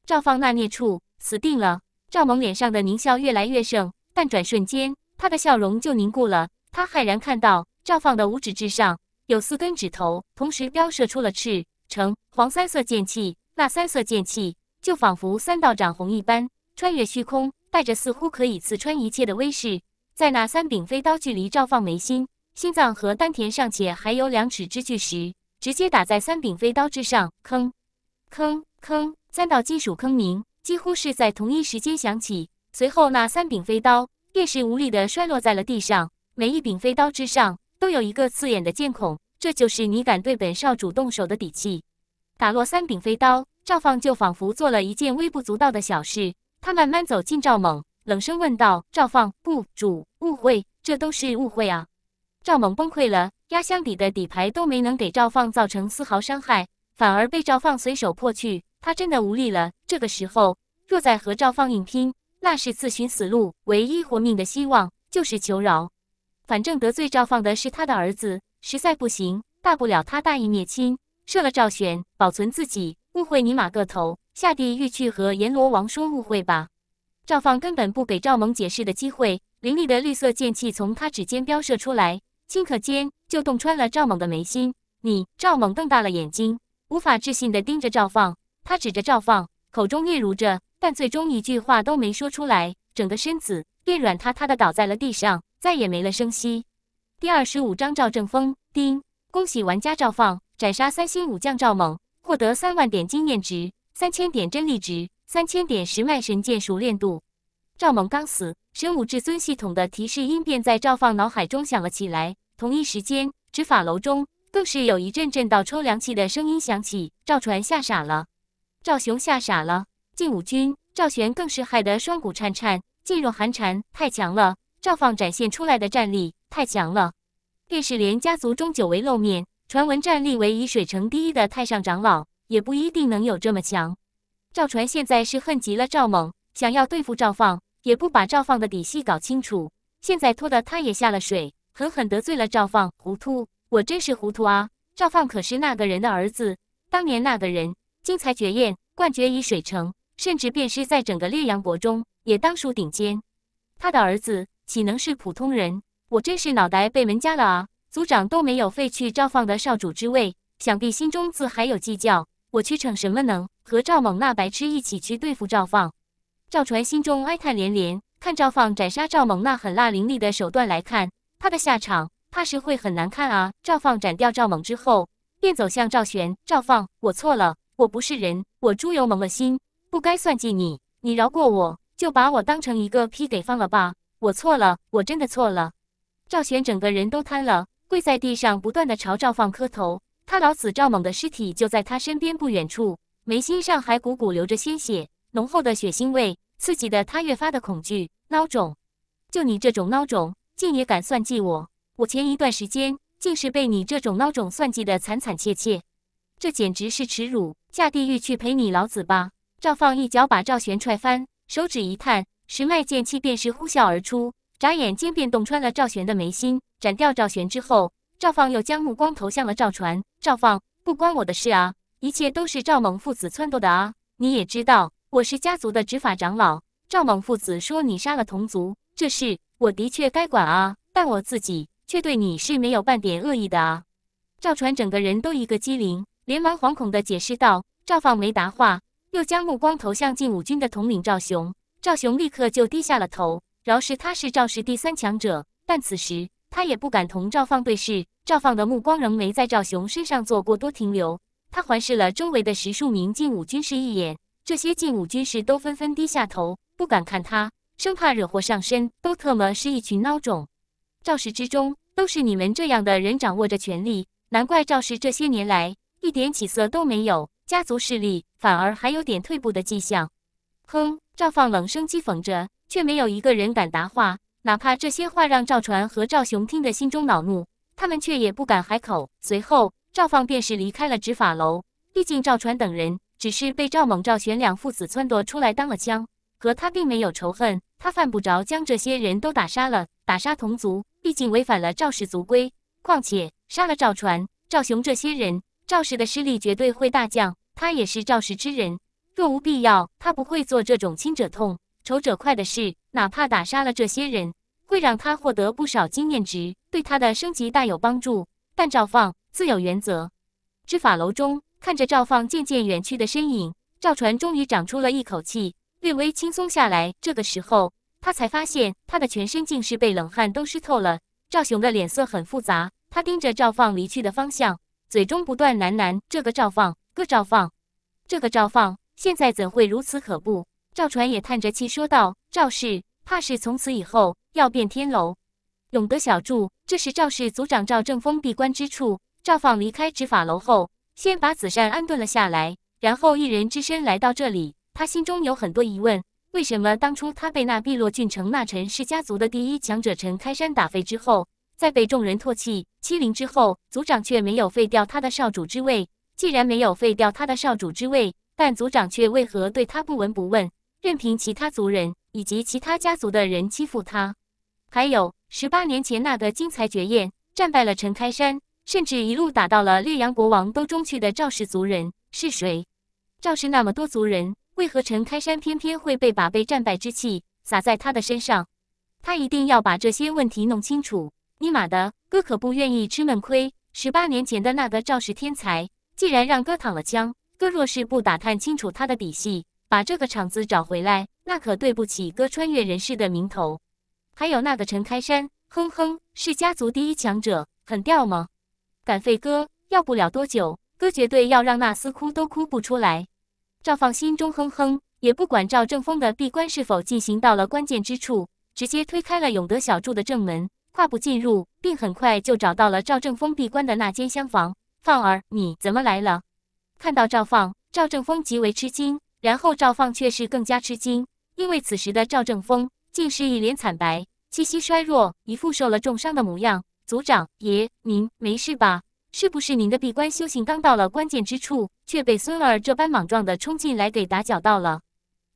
赵放那孽畜，死定了！赵蒙脸上的狞笑越来越盛，但转瞬间，他的笑容就凝固了。他骇然看到，赵放的五指之上有四根指头，同时飙射出了赤、橙、黄三色剑气。那三色剑气就仿佛三道长红一般，穿越虚空，带着似乎可以刺穿一切的威势。在那三柄飞刀距离赵放眉心、心脏和丹田尚且还有两尺之距时，直接打在三柄飞刀之上。铿，铿，铿，三道金属坑鸣几乎是在同一时间响起。随后，那三柄飞刀顿时无力地摔落在了地上，每一柄飞刀之上都有一个刺眼的剑孔。这就是你敢对本少主动手的底气。打落三柄飞刀，赵放就仿佛做了一件微不足道的小事。他慢慢走近赵猛。冷声问道：“赵放，不主误会，这都是误会啊！”赵猛崩溃了，压箱底的底牌都没能给赵放造成丝毫伤害，反而被赵放随手破去。他真的无力了。这个时候，若再和赵放硬拼，那是自寻死路。唯一活命的希望就是求饶。反正得罪赵放的是他的儿子，实在不行，大不了他大义灭亲，射了赵玄，保存自己。误会你妈个头，下地狱去和阎罗王说误会吧。赵放根本不给赵猛解释的机会，凌厉的绿色剑气从他指尖飙射出来，顷刻间就洞穿了赵猛的眉心。你赵猛瞪大了眼睛，无法置信地盯着赵放，他指着赵放，口中嗫如着，但最终一句话都没说出来，整个身子便软塌塌地倒在了地上，再也没了声息。第二十五章赵正风。丁，恭喜玩家赵放斩杀三星武将赵猛，获得三万点经验值，三千点真力值。三千点十脉神剑熟练度，赵猛刚死，神武至尊系统的提示音便在赵放脑海中响了起来。同一时间，执法楼中更是有一阵阵倒抽凉气的声音响起。赵传吓傻了，赵雄吓傻了，劲武军赵玄更是害得双骨颤颤，噤若寒蝉。太强了！赵放展现出来的战力太强了，便是连家族中久违露面、传闻战力为沂水城第一的太上长老，也不一定能有这么强。赵传现在是恨极了赵猛，想要对付赵放，也不把赵放的底细搞清楚。现在拖得他也下了水，狠狠得罪了赵放。糊涂，我真是糊涂啊！赵放可是那个人的儿子。当年那个人精彩绝艳，冠绝于水城，甚至便是在整个烈阳国中，也当属顶尖。他的儿子岂能是普通人？我真是脑袋被门夹了啊！族长都没有废去赵放的少主之位，想必心中自还有计较。我去逞什么能？和赵猛那白痴一起去对付赵放？赵传心中哀叹连连。看赵放斩杀赵猛那狠辣凌厉的手段来看，他的下场怕是会很难看啊！赵放斩掉赵猛之后，便走向赵玄。赵放，我错了，我不是人，我猪油蒙了心，不该算计你。你饶过我，就把我当成一个屁给放了吧！我错了，我真的错了。赵玄整个人都瘫了，跪在地上，不断的朝赵放磕头。他老子赵猛的尸体就在他身边不远处，眉心上还汩汩流着鲜血，浓厚的血腥味刺激得他越发的恐惧。孬种，就你这种孬种，竟也敢算计我！我前一段时间竟是被你这种孬种算计的惨惨切切，这简直是耻辱！下地狱去陪你老子吧！赵放一脚把赵玄踹翻，手指一探，十脉剑气便是呼啸而出，眨眼间便洞穿了赵玄的眉心，斩掉赵玄之后，赵放又将目光投向了赵传。赵放，不关我的事啊！一切都是赵猛父子撺掇的啊！你也知道，我是家族的执法长老。赵猛父子说你杀了同族，这事我的确该管啊！但我自己却对你是没有半点恶意的啊！赵传整个人都一个机灵，连忙惶恐地解释道。赵放没答话，又将目光投向禁武军的统领赵雄。赵雄立刻就低下了头。饶是他是赵氏第三强者，但此时。他也不敢同赵放对视，赵放的目光仍没在赵雄身上做过多停留。他环视了周围的十数名禁武军士一眼，这些禁武军士都纷纷低下头，不敢看他，生怕惹祸上身。都特么是一群孬种！赵氏之中，都是你们这样的人掌握着权力，难怪赵氏这些年来一点起色都没有，家族势力反而还有点退步的迹象。哼！赵放冷声讥讽着，却没有一个人敢答话。哪怕这些话让赵传和赵雄听得心中恼怒，他们却也不敢开口。随后，赵放便是离开了执法楼。毕竟赵传等人只是被赵猛、赵玄两父子撺掇出来当了枪，和他并没有仇恨，他犯不着将这些人都打杀了。打杀同族，毕竟违反了赵氏族规。况且杀了赵传、赵雄这些人，赵氏的势力绝对会大降。他也是赵氏之人，若无必要，他不会做这种亲者痛、仇者快的事。哪怕打杀了这些人，会让他获得不少经验值，对他的升级大有帮助。但赵放自有原则。知法楼中，看着赵放渐渐远去的身影，赵传终于长出了一口气，略微轻松下来。这个时候，他才发现他的全身竟是被冷汗都湿透了。赵雄的脸色很复杂，他盯着赵放离去的方向，嘴中不断喃喃：“这个赵放，个赵放，这个赵放，现在怎会如此可怖？”赵传也叹着气说道：“赵氏怕是从此以后要变天喽。”永德小筑，这是赵氏族长赵正风闭关之处。赵放离开执法楼后，先把子善安顿了下来，然后一人只身来到这里。他心中有很多疑问：为什么当初他被那碧落郡城那陈氏家族的第一强者陈开山打废之后，再被众人唾弃欺凌之后，族长却没有废掉他的少主之位？既然没有废掉他的少主之位，但族长却为何对他不闻不问？任凭其他族人以及其他家族的人欺负他，还有十八年前那个惊才绝艳、战败了陈开山，甚至一路打到了烈阳国王都中去的赵氏族人是谁？赵氏那么多族人，为何陈开山偏偏会被把被战败之气撒在他的身上？他一定要把这些问题弄清楚。尼玛的，哥可不愿意吃闷亏。十八年前的那个赵氏天才，既然让哥躺了枪，哥若是不打探清楚他的底细。把这个厂子找回来，那可对不起哥穿越人士的名头。还有那个陈开山，哼哼，是家族第一强者，很吊吗？敢废哥，要不了多久，哥绝对要让那厮哭都哭不出来。赵放心中哼哼，也不管赵正峰的闭关是否进行到了关键之处，直接推开了永德小筑的正门，跨步进入，并很快就找到了赵正峰闭关的那间厢房。放儿，你怎么来了？看到赵放，赵正峰极为吃惊。然后赵放却是更加吃惊，因为此时的赵正峰竟是一脸惨白，气息衰弱，一副受了重伤的模样。族长爷，您没事吧？是不是您的闭关修行刚到了关键之处，却被孙儿这般莽撞的冲进来给打搅到了？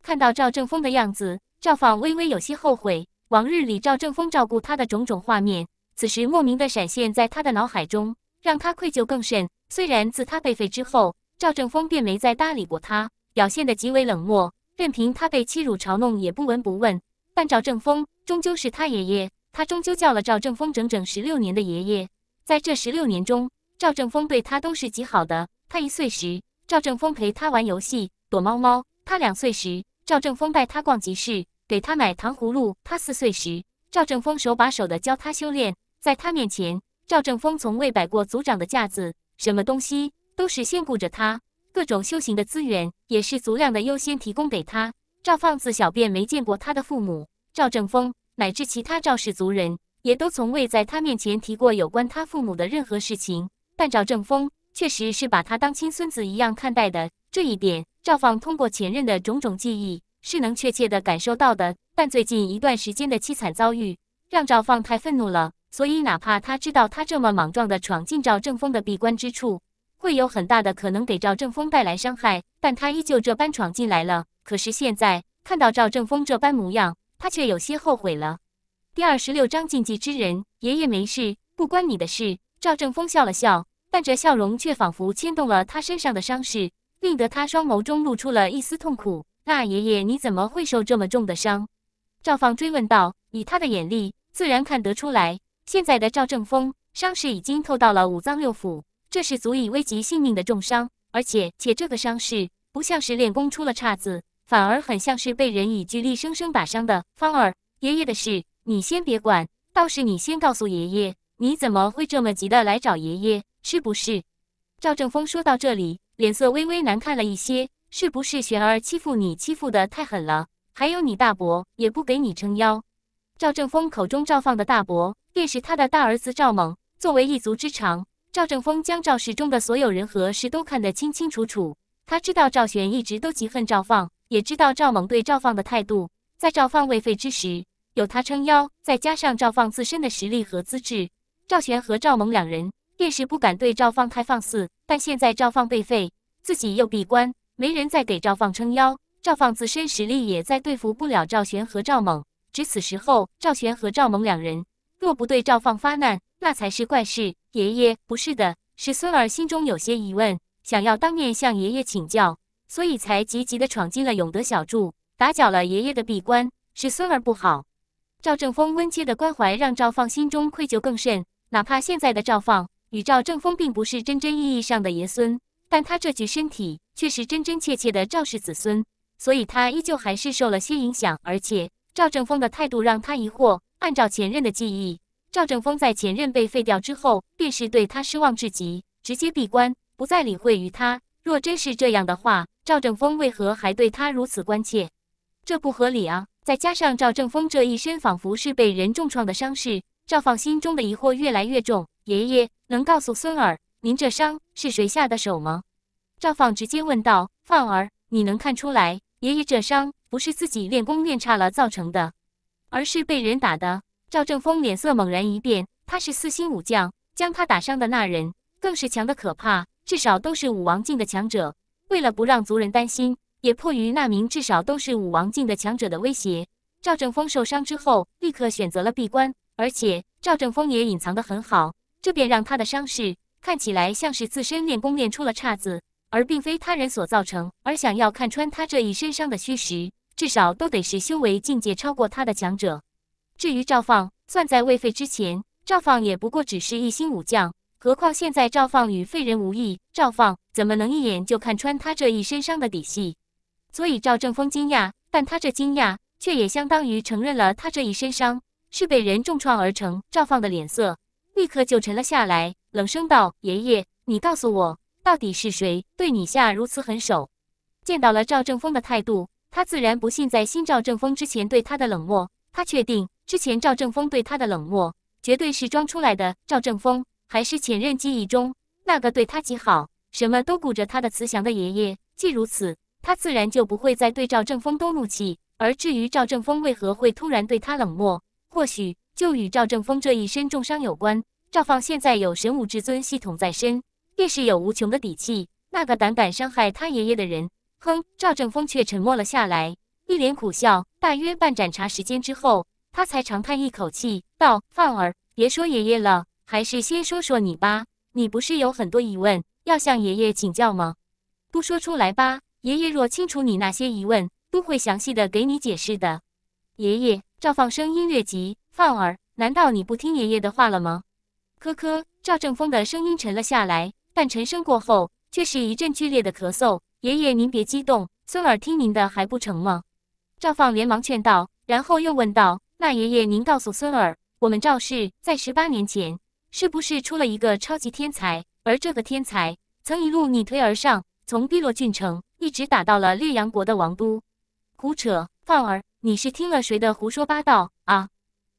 看到赵正峰的样子，赵放微微有些后悔。往日里赵正峰照顾他的种种画面，此时莫名的闪现在他的脑海中，让他愧疚更甚。虽然自他被废之后，赵正峰便没再搭理过他。表现得极为冷漠，任凭他被欺辱、嘲弄，也不闻不问。但赵正峰终究是他爷爷，他终究叫了赵正峰整整十六年的爷爷。在这十六年中，赵正峰对他都是极好的。他一岁时，赵正峰陪他玩游戏、躲猫猫；他两岁时，赵正峰带他逛集市，给他买糖葫芦；他四岁时，赵正峰手把手地教他修炼。在他面前，赵正峰从未摆过族长的架子，什么东西都是先顾着他。各种修行的资源也是足量的，优先提供给他。赵放自小便没见过他的父母，赵正峰乃至其他赵氏族人也都从未在他面前提过有关他父母的任何事情。但赵正峰确实是把他当亲孙子一样看待的，这一点赵放通过前任的种种记忆是能确切地感受到的。但最近一段时间的凄惨遭遇让赵放太愤怒了，所以哪怕他知道他这么莽撞地闯进赵正峰的闭关之处。会有很大的可能给赵正峰带来伤害，但他依旧这般闯进来了。可是现在看到赵正峰这般模样，他却有些后悔了。第二十六章禁忌之人，爷爷没事，不关你的事。赵正峰笑了笑，但这笑容却仿佛牵动了他身上的伤势，令得他双眸中露出了一丝痛苦。那爷爷你怎么会受这么重的伤？赵放追问道。以他的眼力，自然看得出来，现在的赵正峰伤势已经透到了五脏六腑。这是足以危及性命的重伤，而且且这个伤势不像是练功出了岔子，反而很像是被人以巨力生生打伤的。芳儿，爷爷的事你先别管，倒是你先告诉爷爷，你怎么会这么急的来找爷爷？是不是？赵正峰说到这里，脸色微微难看了一些。是不是玄儿欺负你，欺负的太狠了？还有你大伯也不给你撑腰。赵正峰口中赵放的大伯便是他的大儿子赵猛，作为一族之长。赵正峰将赵氏中的所有人和事都看得清清楚楚，他知道赵玄一直都极恨赵放，也知道赵猛对赵放的态度。在赵放未废之时，有他撑腰，再加上赵放自身的实力和资质，赵玄和赵猛两人便是不敢对赵放太放肆。但现在赵放被废，自己又闭关，没人再给赵放撑腰，赵放自身实力也再对付不了赵玄和赵猛。只此时候，赵玄和赵猛两人若不对赵放发难，那才是怪事。爷爷不是的，是孙儿心中有些疑问，想要当面向爷爷请教，所以才急急的闯进了永德小筑，打搅了爷爷的闭关，是孙儿不好。赵正峰温切的关怀让赵放心中愧疚更甚。哪怕现在的赵放与赵正峰并不是真真意义上的爷孙，但他这具身体却是真真切切的赵氏子孙，所以他依旧还是受了些影响。而且赵正峰的态度让他疑惑。按照前任的记忆。赵正峰在前任被废掉之后，便是对他失望至极，直接闭关，不再理会于他。若真是这样的话，赵正峰为何还对他如此关切？这不合理啊！再加上赵正峰这一身仿佛是被人重创的伤势，赵放心中的疑惑越来越重。爷爷，能告诉孙儿，您这伤是谁下的手吗？赵放直接问道。放儿，你能看出来，爷爷这伤不是自己练功练差了造成的，而是被人打的。赵正峰脸色猛然一变，他是四星武将，将他打伤的那人更是强的可怕，至少都是武王境的强者。为了不让族人担心，也迫于那名至少都是武王境的强者的威胁，赵正峰受伤之后立刻选择了闭关，而且赵正峰也隐藏的很好，这便让他的伤势看起来像是自身练功练出了岔子，而并非他人所造成。而想要看穿他这一身伤的虚实，至少都得是修为境界超过他的强者。至于赵放，算在未废之前，赵放也不过只是一星武将。何况现在赵放与废人无异，赵放怎么能一眼就看穿他这一身伤的底细？所以赵正峰惊讶，但他这惊讶却也相当于承认了他这一身伤是被人重创而成。赵放的脸色立刻就沉了下来，冷声道：“爷爷，你告诉我，到底是谁对你下如此狠手？”见到了赵正峰的态度，他自然不信，在新赵正峰之前对他的冷漠，他确定。之前赵正峰对他的冷漠，绝对是装出来的。赵正峰还是前任记忆中那个对他极好、什么都顾着他的慈祥的爷爷。既如此，他自然就不会再对赵正峰动怒气。而至于赵正峰为何会突然对他冷漠，或许就与赵正峰这一身重伤有关。赵放现在有神武至尊系统在身，便是有无穷的底气。那个胆敢伤害他爷爷的人，哼！赵正峰却沉默了下来，一脸苦笑。大约半盏茶时间之后。他才长叹一口气，道：“范儿，别说爷爷了，还是先说说你吧。你不是有很多疑问要向爷爷请教吗？都说出来吧。爷爷若清楚你那些疑问，都会详细的给你解释的。”爷爷，赵放声音略急：“范儿，难道你不听爷爷的话了吗？”“咳咳。”赵正峰的声音沉了下来，但沉声过后，却是一阵剧烈的咳嗽。“爷爷，您别激动，孙儿听您的还不成吗？”赵放连忙劝道，然后又问道。大爷爷，您告诉孙儿，我们赵氏在十八年前是不是出了一个超级天才？而这个天才曾一路逆推而上，从碧落郡城一直打到了烈阳国的王都。胡扯！放儿，你是听了谁的胡说八道啊？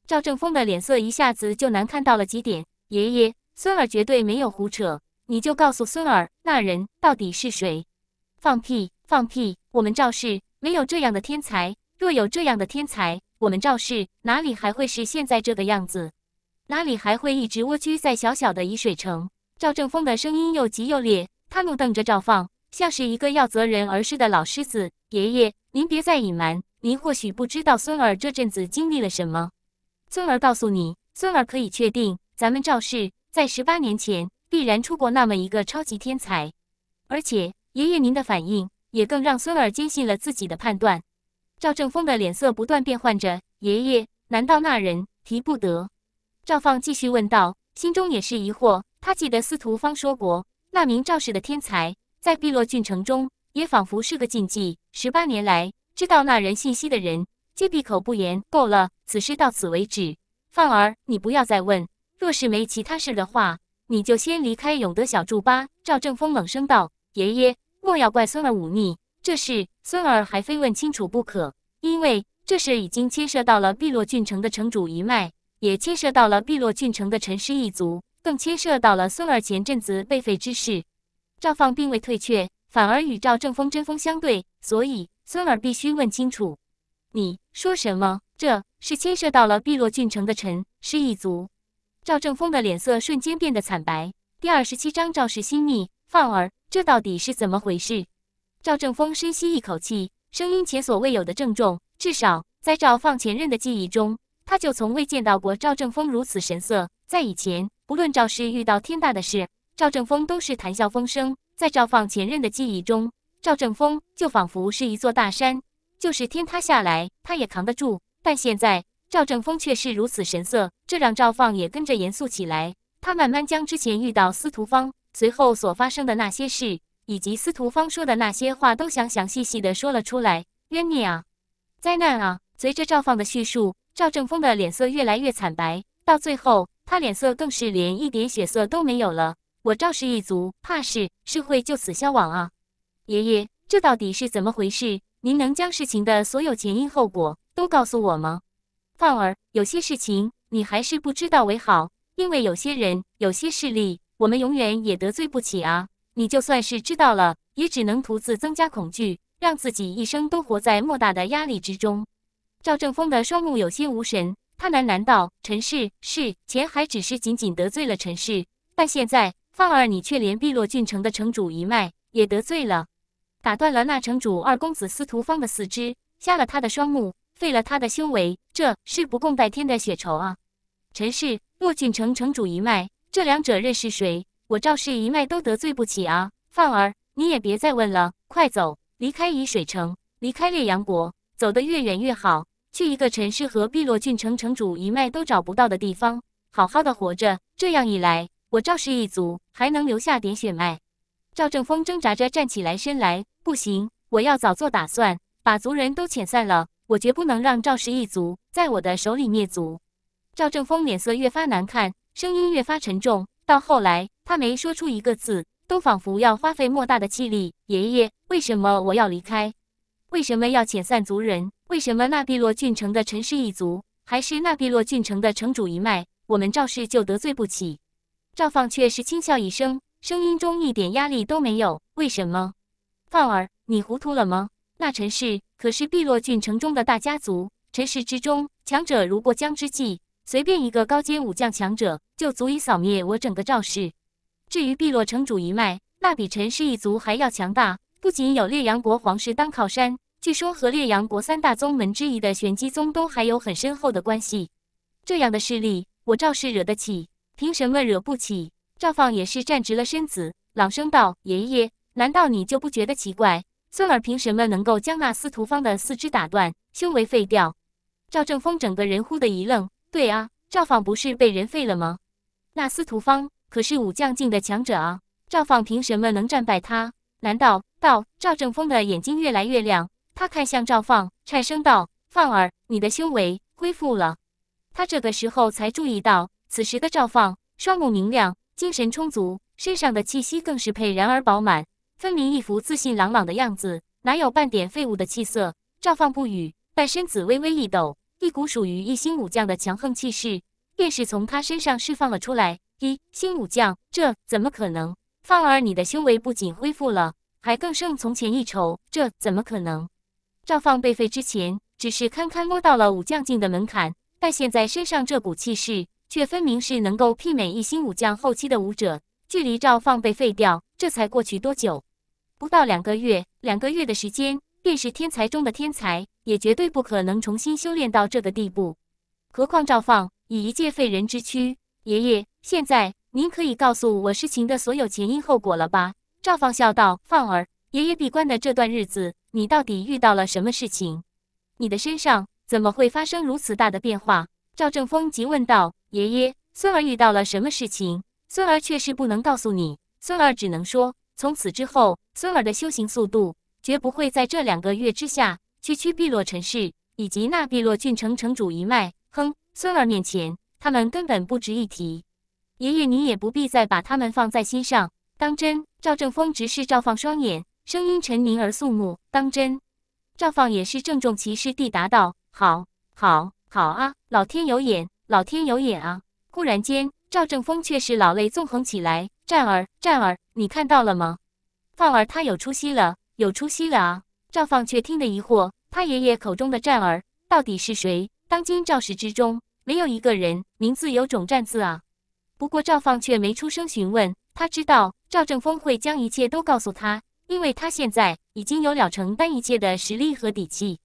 赵正峰的脸色一下子就难看到了极点。爷爷，孙儿绝对没有胡扯，你就告诉孙儿，那人到底是谁？放屁！放屁！我们赵氏没有这样的天才，若有这样的天才。我们赵氏哪里还会是现在这个样子？哪里还会一直蜗居在小小的沂水城？赵正峰的声音又急又烈，他怒瞪着赵放，像是一个要责人而似的老狮子。爷爷，您别再隐瞒，您或许不知道孙儿这阵子经历了什么。孙儿告诉你，孙儿可以确定，咱们赵氏在十八年前必然出过那么一个超级天才。而且，爷爷您的反应也更让孙儿坚信了自己的判断。赵正峰的脸色不断变换着。爷爷，难道那人提不得？赵放继续问道，心中也是疑惑。他记得司徒方说过，那名赵氏的天才在碧落郡城中也仿佛是个禁忌。十八年来，知道那人信息的人皆闭口不言。够了，此事到此为止。放儿，你不要再问。若是没其他事的话，你就先离开永德小筑吧。赵正峰冷声道：“爷爷，莫要怪孙儿忤逆。这事。”孙儿还非问清楚不可，因为这事已经牵涉到了碧落郡城的城主一脉，也牵涉到了碧落郡城的陈氏一族，更牵涉到了孙儿前阵子被废之事。赵放并未退却，反而与赵正风针锋相对，所以孙儿必须问清楚。你说什么？这是牵涉到了碧落郡城的陈氏一族？赵正风的脸色瞬间变得惨白。第二十七章赵氏心密，放儿，这到底是怎么回事？赵正峰深吸一口气，声音前所未有的郑重。至少在赵放前任的记忆中，他就从未见到过赵正峰如此神色。在以前，不论赵氏遇到天大的事，赵正峰都是谈笑风生。在赵放前任的记忆中，赵正峰就仿佛是一座大山，就是天塌下来他也扛得住。但现在，赵正峰却是如此神色，这让赵放也跟着严肃起来。他慢慢将之前遇到司徒芳，随后所发生的那些事。以及司徒芳说的那些话都详详细细的说了出来，冤孽啊，灾难啊！随着赵放的叙述，赵正峰的脸色越来越惨白，到最后，他脸色更是连一点血色都没有了。我赵氏一族，怕是是会就此消亡啊！爷爷，这到底是怎么回事？您能将事情的所有前因后果都告诉我吗？放儿，有些事情你还是不知道为好，因为有些人、有些势力，我们永远也得罪不起啊！你就算是知道了，也只能徒自增加恐惧，让自己一生都活在莫大的压力之中。赵正峰的双目有些无神，他喃喃道：“陈氏是前，还只是仅仅得罪了陈氏，但现在放儿，你却连碧落郡城的城主一脉也得罪了，打断了那城主二公子司徒芳的四肢，瞎了他的双目，废了他的修为，这是不共戴天的血仇啊！陈氏、墨郡城城主一脉，这两者认识谁？”我赵氏一脉都得罪不起啊！范儿，你也别再问了，快走，离开沂水城，离开烈阳国，走得越远越好，去一个陈氏和碧落郡城城主一脉都找不到的地方，好好的活着。这样一来，我赵氏一族还能留下点血脉。赵正风挣扎着站起来，身来，不行，我要早做打算，把族人都遣散了，我绝不能让赵氏一族在我的手里灭族。赵正风脸色越发难看，声音越发沉重，到后来。他没说出一个字，都仿佛要花费莫大的气力。爷爷，为什么我要离开？为什么要遣散族人？为什么那碧落郡城的陈氏一族，还是那碧落郡城的城主一脉，我们赵氏就得罪不起？赵放却是轻笑一声，声音中一点压力都没有。为什么？放儿，你糊涂了吗？那陈氏可是碧落郡城中的大家族，陈氏之中强者如过江之鲫，随便一个高阶武将强者，就足以扫灭我整个赵氏。至于碧落城主一脉，那比陈氏一族还要强大，不仅有烈阳国皇室当靠山，据说和烈阳国三大宗门之一的玄机宗都还有很深厚的关系。这样的势力，我赵氏惹得起？凭什么惹不起？赵放也是站直了身子，朗声道：“爷爷，难道你就不觉得奇怪？孙儿凭什么能够将那司徒方的四肢打断、修为废掉？”赵正峰整个人忽的一愣：“对啊，赵放不是被人废了吗？那司徒方……”可是武将境的强者啊，赵放凭什么能战败他？难道？道赵正风的眼睛越来越亮，他看向赵放，颤声道：“放儿，你的修为恢复了。”他这个时候才注意到，此时的赵放双目明亮，精神充足，身上的气息更是沛然而饱满，分明一副自信朗朗的样子，哪有半点废物的气色？赵放不语，但身子微微一抖，一股属于一星武将的强横气势，便是从他身上释放了出来。一新武将，这怎么可能？放儿，你的修为不仅恢复了，还更胜从前一筹，这怎么可能？赵放被废之前，只是堪堪摸到了武将境的门槛，但现在身上这股气势，却分明是能够媲美一星武将后期的武者。距离赵放被废掉，这才过去多久？不到两个月。两个月的时间，便是天才中的天才，也绝对不可能重新修炼到这个地步。何况赵放以一介废人之躯，爷爷。现在您可以告诉我事情的所有前因后果了吧？赵放笑道：“放儿，爷爷闭关的这段日子，你到底遇到了什么事情？你的身上怎么会发生如此大的变化？”赵正风急问道：“爷爷，孙儿遇到了什么事情？”孙儿却是不能告诉你，孙儿只能说，从此之后，孙儿的修行速度绝不会在这两个月之下。区区碧落尘世以及那碧落郡城城主一脉，哼，孙儿面前，他们根本不值一提。爷爷，你也不必再把他们放在心上。当真？赵正峰直视赵放双眼，声音沉凝而肃穆。当真？赵放也是郑重其事地答道：“好，好，好啊！老天有眼，老天有眼啊！”忽然间，赵正峰却是老泪纵横起来：“战儿，战儿，你看到了吗？放儿他有出息了，有出息了啊！”赵放却听得疑惑：“他爷爷口中的战儿到底是谁？当今赵氏之中，没有一个人名字有种战字啊。”不过赵放却没出声询问，他知道赵正峰会将一切都告诉他，因为他现在已经有了承担一切的实力和底气。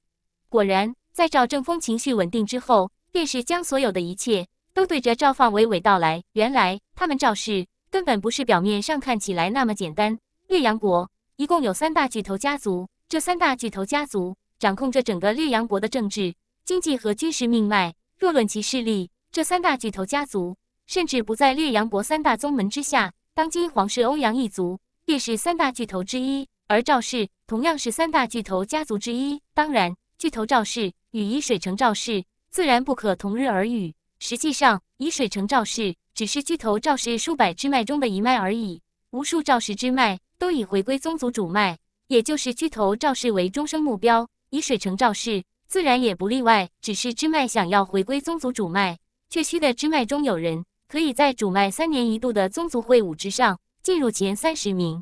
果然，在赵正峰情绪稳定之后，便是将所有的一切都对着赵放娓娓道来。原来，他们赵氏根本不是表面上看起来那么简单。岳阳国一共有三大巨头家族，这三大巨头家族掌控着整个岳阳国的政治、经济和军事命脉。若论其势力，这三大巨头家族。甚至不在烈阳国三大宗门之下。当今皇室欧阳一族便是三大巨头之一，而赵氏同样是三大巨头家族之一。当然，巨头赵氏与以水城赵氏自然不可同日而语。实际上，以水城赵氏只是巨头赵氏数百支脉中的一脉而已。无数赵氏支脉都以回归宗族主脉，也就是巨头赵氏为终生目标。以水城赵氏自然也不例外，只是支脉想要回归宗族主脉，却需的支脉中有人。可以在主脉三年一度的宗族会武之上进入前三十名。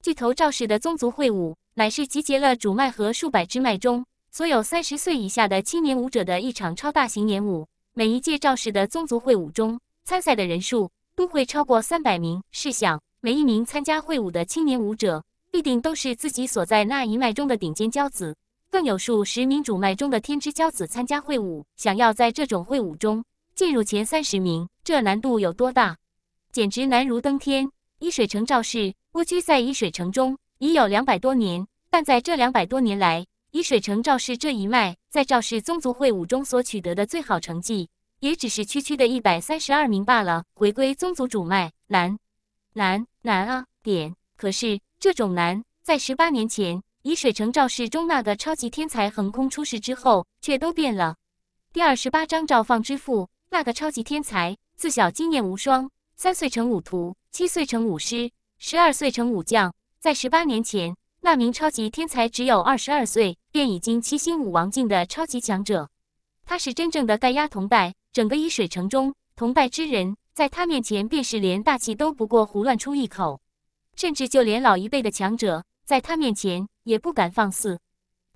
巨头赵氏的宗族会武，乃是集结了主脉和数百支脉中所有三十岁以下的青年舞者的一场超大型演舞。每一届赵氏的宗族会武中，参赛的人数都会超过三百名。试想，每一名参加会武的青年舞者，必定都是自己所在那一脉中的顶尖骄子。更有数十名主脉中的天之骄子参加会武，想要在这种会武中进入前三十名。这难度有多大？简直难如登天。伊水城赵氏蜗居在伊水城中已有两百多年，但在这两百多年来，伊水城赵氏这一脉在赵氏宗族会武中所取得的最好成绩，也只是区区的一百三十二名罢了。回归宗族主脉，难，难，难啊！点。可是这种难，在十八年前，伊水城赵氏中那个超级天才横空出世之后，却都变了。第二十八章，赵放之父，那个超级天才。自小经验无双，三岁成武徒，七岁成武师，十二岁成武将。在十八年前，那名超级天才只有二十二岁，便已经七星武王境的超级强者。他是真正的盖亚同代，整个一水城中同代之人，在他面前便是连大气都不过胡乱出一口，甚至就连老一辈的强者，在他面前也不敢放肆。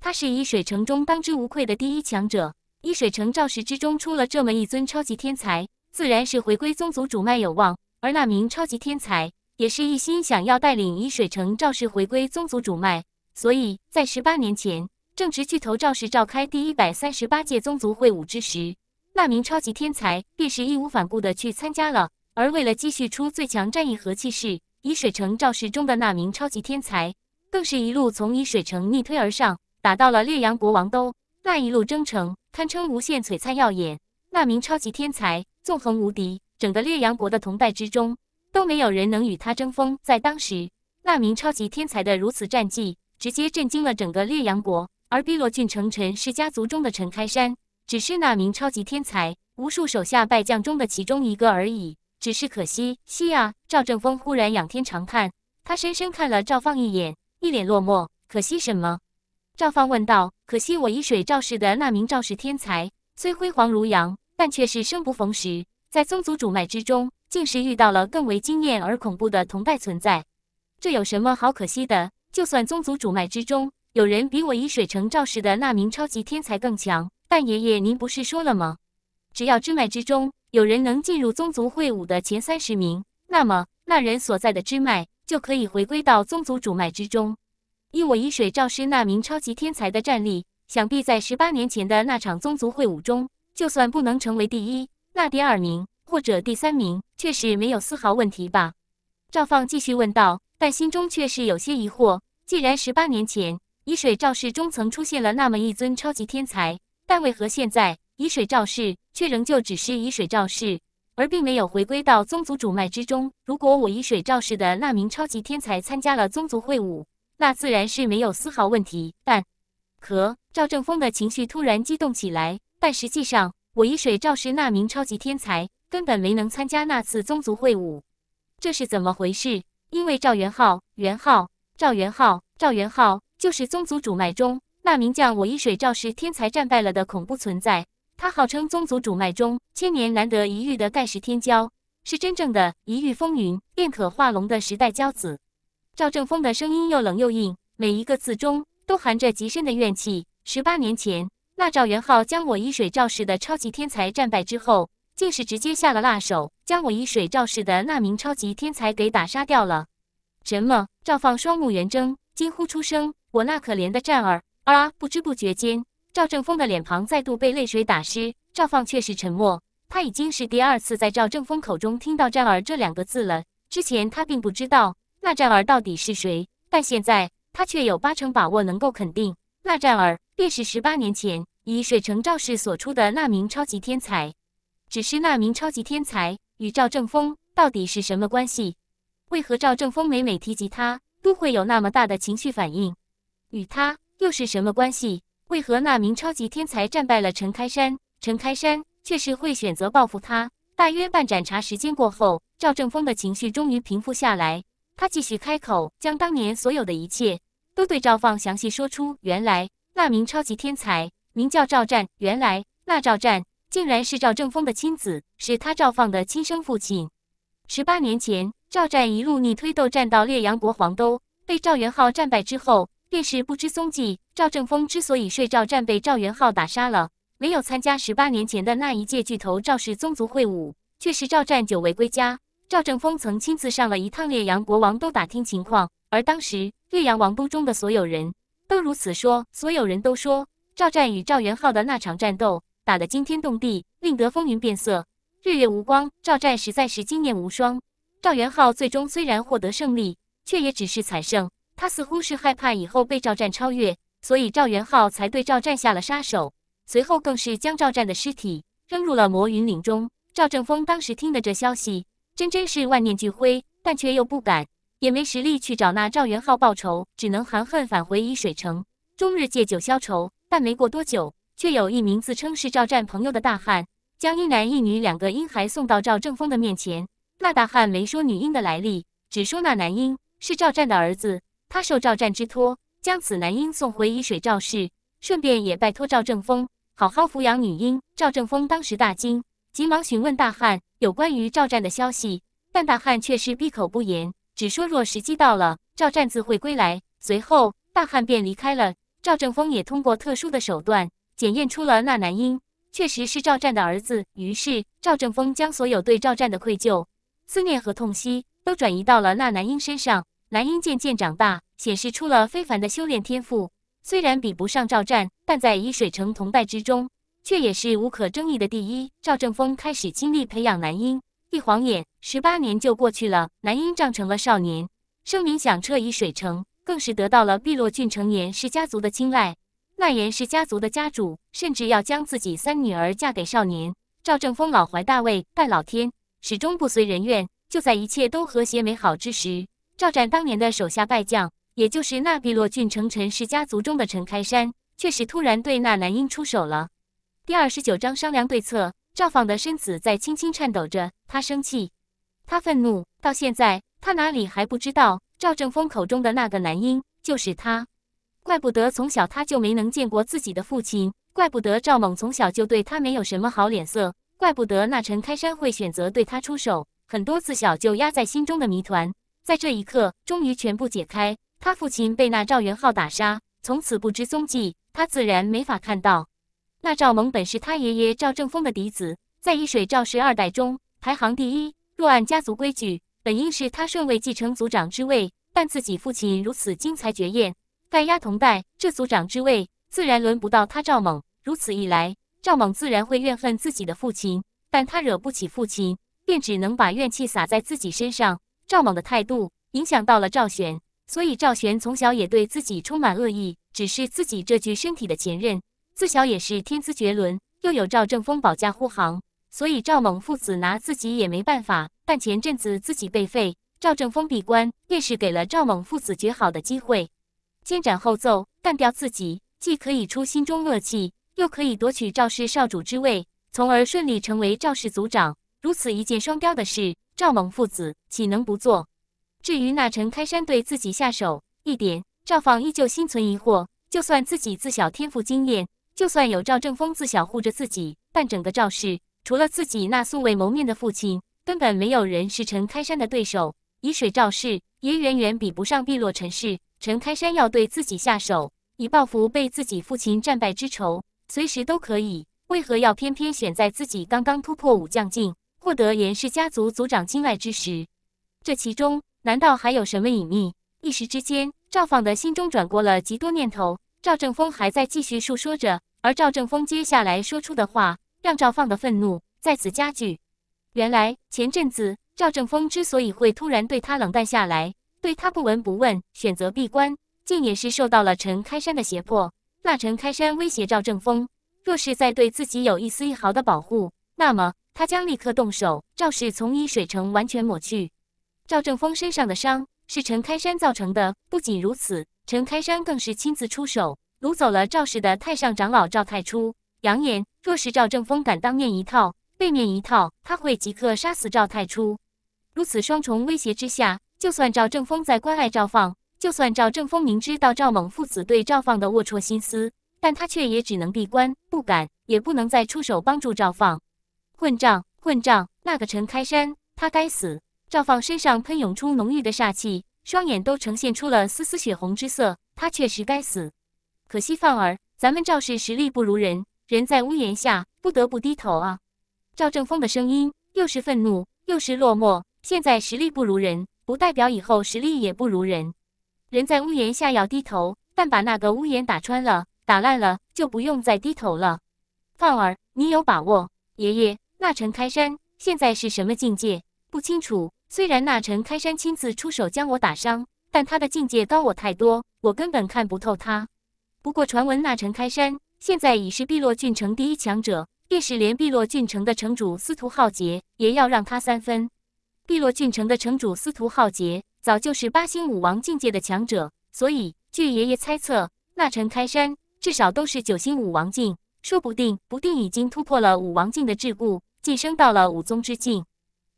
他是一水城中当之无愧的第一强者。一水城赵氏之中出了这么一尊超级天才。自然是回归宗族主脉有望，而那名超级天才也是一心想要带领以水城赵氏回归宗族主脉，所以在十八年前，正值巨头赵氏召开第一百三十八届宗族会晤之时，那名超级天才便是义无反顾的去参加了。而为了积蓄出最强战役和气势，以水城赵氏中的那名超级天才更是一路从以水城逆推而上，打到了烈阳国王都，那一路征程堪称无限璀璨耀眼。那名超级天才纵横无敌，整个烈阳国的同代之中都没有人能与他争锋。在当时，那名超级天才的如此战绩，直接震惊了整个烈阳国。而碧落郡城臣是家族中的陈开山，只是那名超级天才无数手下败将中的其中一个而已。只是可惜，西亚赵正峰忽然仰天长叹，他深深看了赵放一眼，一脸落寞。可惜什么？赵放问道。可惜我一水赵氏的那名赵氏天才，虽辉煌如阳。但却是生不逢时，在宗族主脉之中，竟是遇到了更为惊艳而恐怖的同伴存在。这有什么好可惜的？就算宗族主脉之中有人比我以水成赵氏的那名超级天才更强，但爷爷您不是说了吗？只要支脉之中有人能进入宗族会武的前三十名，那么那人所在的支脉就可以回归到宗族主脉之中。以我以水肇赵氏那名超级天才的战力，想必在十八年前的那场宗族会武中。就算不能成为第一，那第二名或者第三名，确实没有丝毫问题吧？赵放继续问道，但心中却是有些疑惑。既然十八年前，沂水赵氏中曾出现了那么一尊超级天才，但为何现在沂水赵氏却仍旧只是沂水赵氏，而并没有回归到宗族主脉之中？如果我沂水赵氏的那名超级天才参加了宗族会武，那自然是没有丝毫问题。但，可赵正峰的情绪突然激动起来。但实际上，我一水赵氏那名超级天才根本没能参加那次宗族会晤，这是怎么回事？因为赵元昊，元昊，赵元昊，赵元昊，就是宗族主脉中那名将我一水赵氏天才战败了的恐怖存在。他号称宗族主脉中千年难得一遇的盖世天骄，是真正的一遇风云便可化龙的时代骄子。赵正峰的声音又冷又硬，每一个字中都含着极深的怨气。十八年前。那赵元昊将我一水赵氏的超级天才战败之后，竟是直接下了辣手，将我一水赵氏的那名超级天才给打杀掉了。什么？赵放双目圆睁，惊呼出声：“我那可怜的战儿！”啊！不知不觉间，赵正峰的脸庞再度被泪水打湿。赵放却是沉默。他已经是第二次在赵正峰口中听到“战儿”这两个字了。之前他并不知道那战儿到底是谁，但现在他却有八成把握能够肯定。那战儿便是十八年前以水城赵氏所出的那名超级天才。只是那名超级天才与赵正峰到底是什么关系？为何赵正峰每每提及他，都会有那么大的情绪反应？与他又是什么关系？为何那名超级天才战败了陈开山，陈开山却是会选择报复他？大约半盏茶时间过后，赵正峰的情绪终于平复下来。他继续开口，将当年所有的一切。都对赵放详细说出，原来那名超级天才名叫赵战，原来那赵战竟然是赵正峰的亲子，是他赵放的亲生父亲。十八年前，赵战一路逆推斗战到烈阳国黄都，被赵元昊战败之后，便是不知踪迹。赵正峰之所以睡赵战被赵元昊打杀了，没有参加十八年前的那一届巨头赵氏宗族会武，却是赵战久未归家。赵正峰曾亲自上了一趟烈阳国王都打听情况，而当时烈阳王都中的所有人都如此说，所有人都说赵战与赵元昊的那场战斗打得惊天动地，令得风云变色，日月无光。赵战实在是经验无双。赵元昊最终虽然获得胜利，却也只是惨胜。他似乎是害怕以后被赵战超越，所以赵元昊才对赵战下了杀手，随后更是将赵战的尸体扔入了魔云岭中。赵正峰当时听的这消息。真真是万念俱灰，但却又不敢，也没实力去找那赵元昊报仇，只能含恨返回沂水城，终日借酒消愁。但没过多久，却有一名自称是赵战朋友的大汉，将一男一女两个婴孩送到赵正峰的面前。那大汉没说女婴的来历，只说那男婴是赵战的儿子，他受赵战之托，将此男婴送回沂水赵氏，顺便也拜托赵正峰好好抚养女婴。赵正峰当时大惊。急忙询问大汉有关于赵战的消息，但大汉却是闭口不言，只说若时机到了，赵战自会归来。随后，大汉便离开了。赵正峰也通过特殊的手段检验出了那男婴确实是赵战的儿子。于是，赵正峰将所有对赵战的愧疚、思念和痛惜都转移到了那男婴身上。男婴渐渐长大，显示出了非凡的修炼天赋。虽然比不上赵战，但在以水城同辈之中。却也是无可争议的第一。赵正峰开始倾力培养男婴，一晃眼十八年就过去了，男婴长成了少年，声名响彻一水城，更是得到了碧落郡成岩氏家族的青睐。那岩氏家族的家主甚至要将自己三女儿嫁给少年赵正峰老怀大慰，拜老天始终不随人愿。就在一切都和谐美好之时，赵战当年的手下败将，也就是那碧落郡成陈氏家族中的陈开山，却是突然对那男婴出手了。第二十九章商量对策。赵放的身子在轻轻颤抖着，他生气，他愤怒。到现在，他哪里还不知道赵正峰口中的那个男婴就是他？怪不得从小他就没能见过自己的父亲，怪不得赵猛从小就对他没有什么好脸色，怪不得那陈开山会选择对他出手。很多自小就压在心中的谜团，在这一刻终于全部解开。他父亲被那赵元浩打杀，从此不知踪迹，他自然没法看到。那赵猛本是他爷爷赵正风的嫡子，在伊水赵氏二代中排行第一。若按家族规矩，本应是他顺位继承族长之位。但自己父亲如此精才绝艳，盖压同代，这族长之位自然轮不到他赵猛。如此一来，赵猛自然会怨恨自己的父亲。但他惹不起父亲，便只能把怨气撒在自己身上。赵猛的态度影响到了赵玄，所以赵玄从小也对自己充满恶意。只是自己这具身体的前任。自小也是天资绝伦，又有赵正峰保驾护航，所以赵猛父子拿自己也没办法。但前阵子自己被废，赵正峰闭关，便是给了赵猛父子绝好的机会，先斩后奏，干掉自己，既可以出心中恶气，又可以夺取赵氏少主之位，从而顺利成为赵氏族长。如此一箭双雕的事，赵猛父子岂能不做？至于那陈开山对自己下手一点，赵放依旧心存疑惑。就算自己自小天赋惊艳。就算有赵正峰自小护着自己，但整个赵氏除了自己那素未谋面的父亲，根本没有人是陈开山的对手。以水赵氏也远远比不上碧落陈氏。陈开山要对自己下手，以报复被自己父亲战败之仇，随时都可以。为何要偏偏选在自己刚刚突破武将境，获得严氏家族族长青睐之时？这其中难道还有什么隐秘？一时之间，赵放的心中转过了极多念头。赵正峰还在继续述说着。而赵正峰接下来说出的话，让赵放的愤怒再次加剧。原来前阵子赵正峰之所以会突然对他冷淡下来，对他不闻不问，选择闭关，竟也是受到了陈开山的胁迫。那陈开山威胁赵正峰，若是再对自己有一丝一毫的保护，那么他将立刻动手，赵氏从伊水城完全抹去。赵正峰身上的伤是陈开山造成的。不仅如此，陈开山更是亲自出手。掳走了赵氏的太上长老赵太初，扬言若是赵正峰敢当面一套背面一套，他会即刻杀死赵太初。如此双重威胁之下，就算赵正峰在关爱赵放，就算赵正峰明知道赵猛父子对赵放的龌龊心思，但他却也只能闭关，不敢也不能再出手帮助赵放。混账！混账！那个陈开山，他该死！赵放身上喷涌出浓郁的煞气，双眼都呈现出了丝丝血红之色，他确实该死。可惜范儿，咱们赵氏实力不如人，人在屋檐下不得不低头啊。赵正峰的声音又是愤怒又是落寞。现在实力不如人，不代表以后实力也不如人。人在屋檐下要低头，但把那个屋檐打穿了、打烂了，就不用再低头了。范儿，你有把握？爷爷，那陈开山现在是什么境界？不清楚。虽然那陈开山亲自出手将我打伤，但他的境界高我太多，我根本看不透他。不过，传闻那陈开山现在已是碧落郡城第一强者，便是连碧落郡城的城主司徒浩杰也要让他三分。碧落郡城的城主司徒浩杰早就是八星武王境界的强者，所以据爷爷猜测，那陈开山至少都是九星武王境，说不定不定已经突破了武王境的桎梏，晋升到了武宗之境。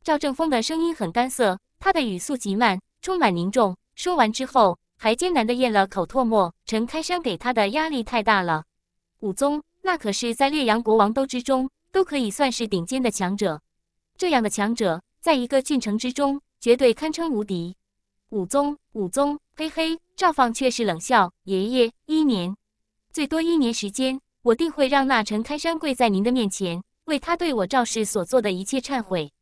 赵正峰的声音很干涩，他的语速极慢，充满凝重。说完之后。还艰难地咽了口唾沫，陈开山给他的压力太大了。武宗那可是在烈阳国王都之中都可以算是顶尖的强者，这样的强者在一个郡城之中绝对堪称无敌。武宗，武宗，嘿嘿，赵放却是冷笑：“爷爷，一年，最多一年时间，我定会让那陈开山跪在您的面前，为他对我赵氏所做的一切忏悔。”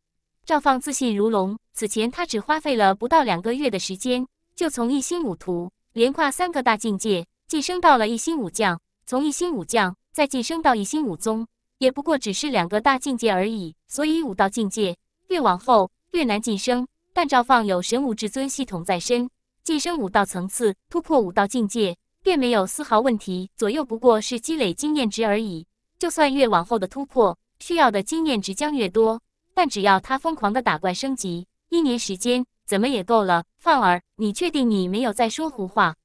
赵放自信如龙，此前他只花费了不到两个月的时间。就从一星武徒连跨三个大境界，晋升到了一星武将；从一星武将再晋升到一星武宗，也不过只是两个大境界而已。所以武道境界越往后越难晋升。但赵放有神武至尊系统在身，晋升武道层次、突破武道境界便没有丝毫问题。左右不过是积累经验值而已。就算越往后的突破需要的经验值将越多，但只要他疯狂的打怪升级，一年时间。怎么也够了，放儿，你确定你没有在说胡话？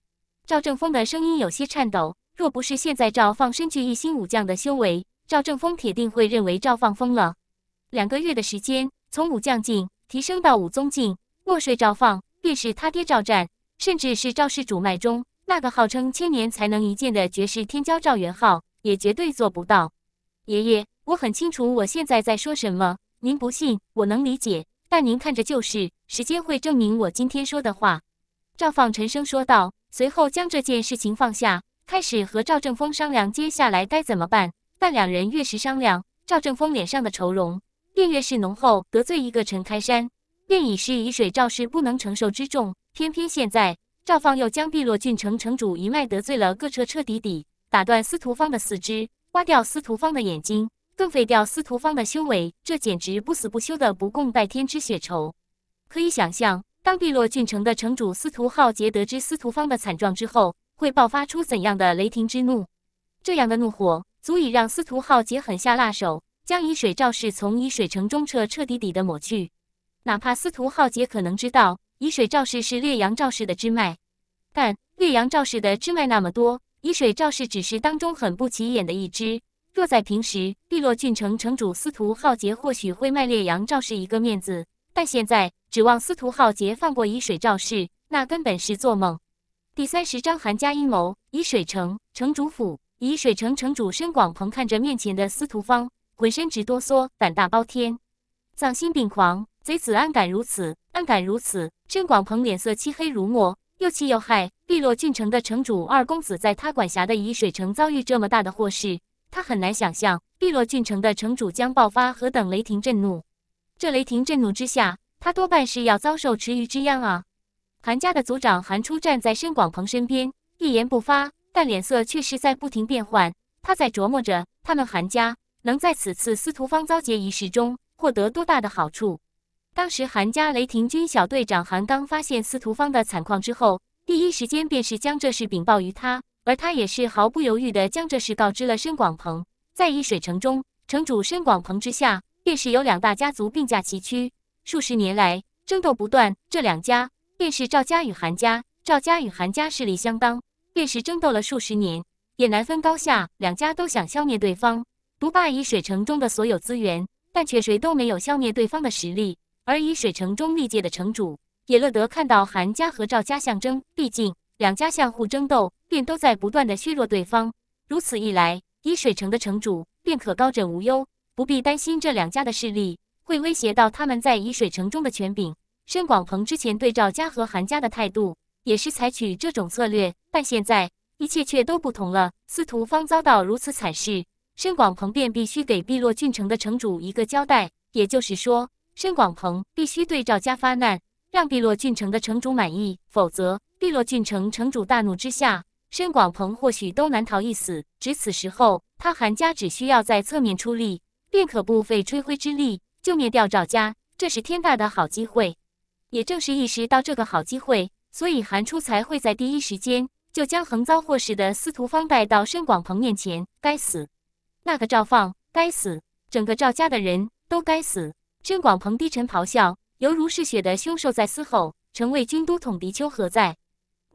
赵正峰的声音有些颤抖。若不是现在赵放身具一星武将的修为，赵正峰铁定会认为赵放疯了。两个月的时间，从武将境提升到武宗境，莫说赵放，便是他爹赵战，甚至是赵氏主脉中那个号称千年才能一见的绝世天骄赵元昊，也绝对做不到。爷爷，我很清楚我现在在说什么，您不信，我能理解。那您看着就是，时间会证明我今天说的话。”赵放沉声说道，随后将这件事情放下，开始和赵正峰商量接下来该怎么办。但两人越是商量，赵正峰脸上的愁容便越是浓厚。得罪一个陈开山，便已是沂水赵氏不能承受之重；偏偏现在，赵放又将碧落郡城城主一脉得罪了，个彻彻底底，打断司徒芳的四肢，挖掉司徒芳的眼睛。更废掉司徒方的修为，这简直不死不休的不共戴天之血仇。可以想象，当碧落郡城的城主司徒浩杰得知司徒方的惨状之后，会爆发出怎样的雷霆之怒？这样的怒火足以让司徒浩杰狠下辣手，将以水赵氏从以水城中彻彻底底的抹去。哪怕司徒浩杰可能知道以水赵氏是烈阳赵氏的支脉，但烈阳赵氏的支脉那么多，以水赵氏只是当中很不起眼的一支。若在平时，碧落郡城城主司徒浩杰或许会卖烈阳赵氏一个面子，但现在指望司徒浩杰放过以水赵氏，那根本是做梦。第三十章韩家阴谋，以水城城主府。以水城城主申广鹏看着面前的司徒方，浑身直哆嗦，胆大包天，丧心病狂，贼子安敢如此？安敢如此？申广鹏脸色漆黑如墨，又气又害。碧落郡城的城主二公子在他管辖的沂水城遭遇这么大的祸事。他很难想象碧落郡城的城主将爆发何等雷霆震怒，这雷霆震怒之下，他多半是要遭受池鱼之殃啊！韩家的族长韩初站在申广鹏身边，一言不发，但脸色却是在不停变换。他在琢磨着，他们韩家能在此次司徒方遭劫一事中获得多大的好处。当时，韩家雷霆军小队长韩刚发现司徒方的惨况之后，第一时间便是将这事禀报于他。而他也是毫不犹豫地将这事告知了申广鹏。在易水城中，城主申广鹏之下，便是有两大家族并驾齐驱，数十年来争斗不断。这两家便是赵家与韩家，赵家与韩家势力相当，便是争斗了数十年，也难分高下。两家都想消灭对方，独霸易水城中的所有资源，但却谁都没有消灭对方的实力。而易水城中历届的城主也乐得看到韩家和赵家相争，毕竟两家相互争斗。便都在不断的削弱对方，如此一来，沂水城的城主便可高枕无忧，不必担心这两家的势力会威胁到他们在沂水城中的权柄。申广鹏之前对赵家和韩家的态度也是采取这种策略，但现在一切却都不同了。司徒方遭到如此惨事，申广鹏便必须给碧落郡城的城主一个交代，也就是说，申广鹏必须对赵家发难，让碧落郡城的城主满意，否则碧落郡城城主大怒之下。申广鹏或许都难逃一死，只此时候，他韩家只需要在侧面出力，便可不费吹灰之力就灭掉赵家，这是天大的好机会。也正是意识到这个好机会，所以韩初才会在第一时间就将横遭祸事的司徒方带到申广鹏面前。该死，那个赵放，该死，整个赵家的人都该死！申广鹏低沉咆哮，犹如嗜血的凶兽在嘶吼。成卫军都统，敌丘何在？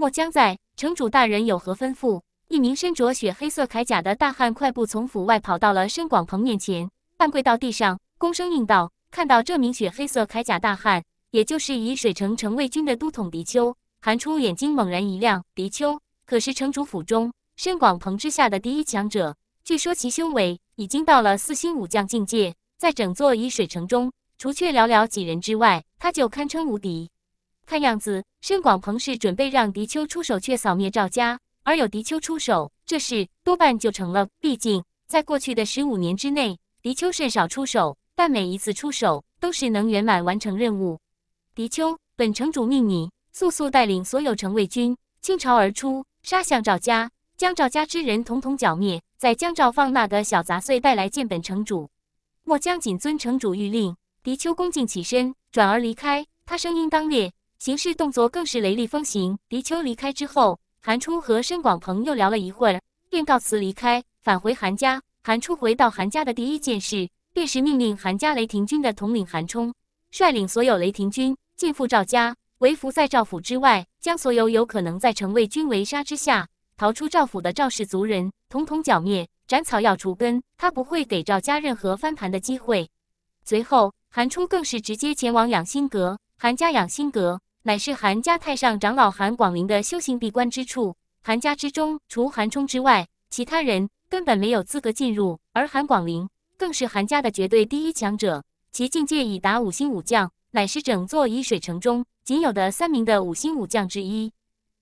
末将在城主大人有何吩咐？一名身着血黑色铠甲的大汉快步从府外跑到了申广鹏面前，半跪到地上，躬声应道：“看到这名血黑色铠甲大汉，也就是以水城城卫军的都统狄秋。”韩初眼睛猛然一亮：“狄秋可是城主府中申广鹏之下的第一强者，据说其修为已经到了四星武将境界，在整座沂水城中，除却寥寥几人之外，他就堪称无敌。看样子。”申广鹏是准备让狄秋出手，却扫灭赵家。而有狄秋出手，这事多半就成了。毕竟在过去的十五年之内，狄秋甚少出手，但每一次出手都是能圆满完成任务。狄秋，本城主命你速速带领所有城卫军倾巢而出，杀向赵家，将赵家之人统统剿灭，再将赵放那个小杂碎带来见本城主。末将谨遵城主谕令。狄秋恭敬起身，转而离开。他声音刚烈。行事动作更是雷厉风行。狄秋离开之后，韩初和申广鹏又聊了一会儿，便告辞离开，返回韩家。韩初回到韩家的第一件事，便是命令韩家雷霆军的统领韩冲，率领所有雷霆军进赴赵家，围伏在赵府之外，将所有有可能在城卫军围杀之下逃出赵府的赵氏族人，统统剿灭，斩草要除根。他不会给赵家任何翻盘的机会。随后，韩初更是直接前往养心阁，韩家养心阁。乃是韩家太上长老韩广陵的修行闭关之处。韩家之中，除韩冲之外，其他人根本没有资格进入。而韩广陵更是韩家的绝对第一强者，其境界已达五星武将，乃是整座沂水城中仅有的三名的五星武将之一。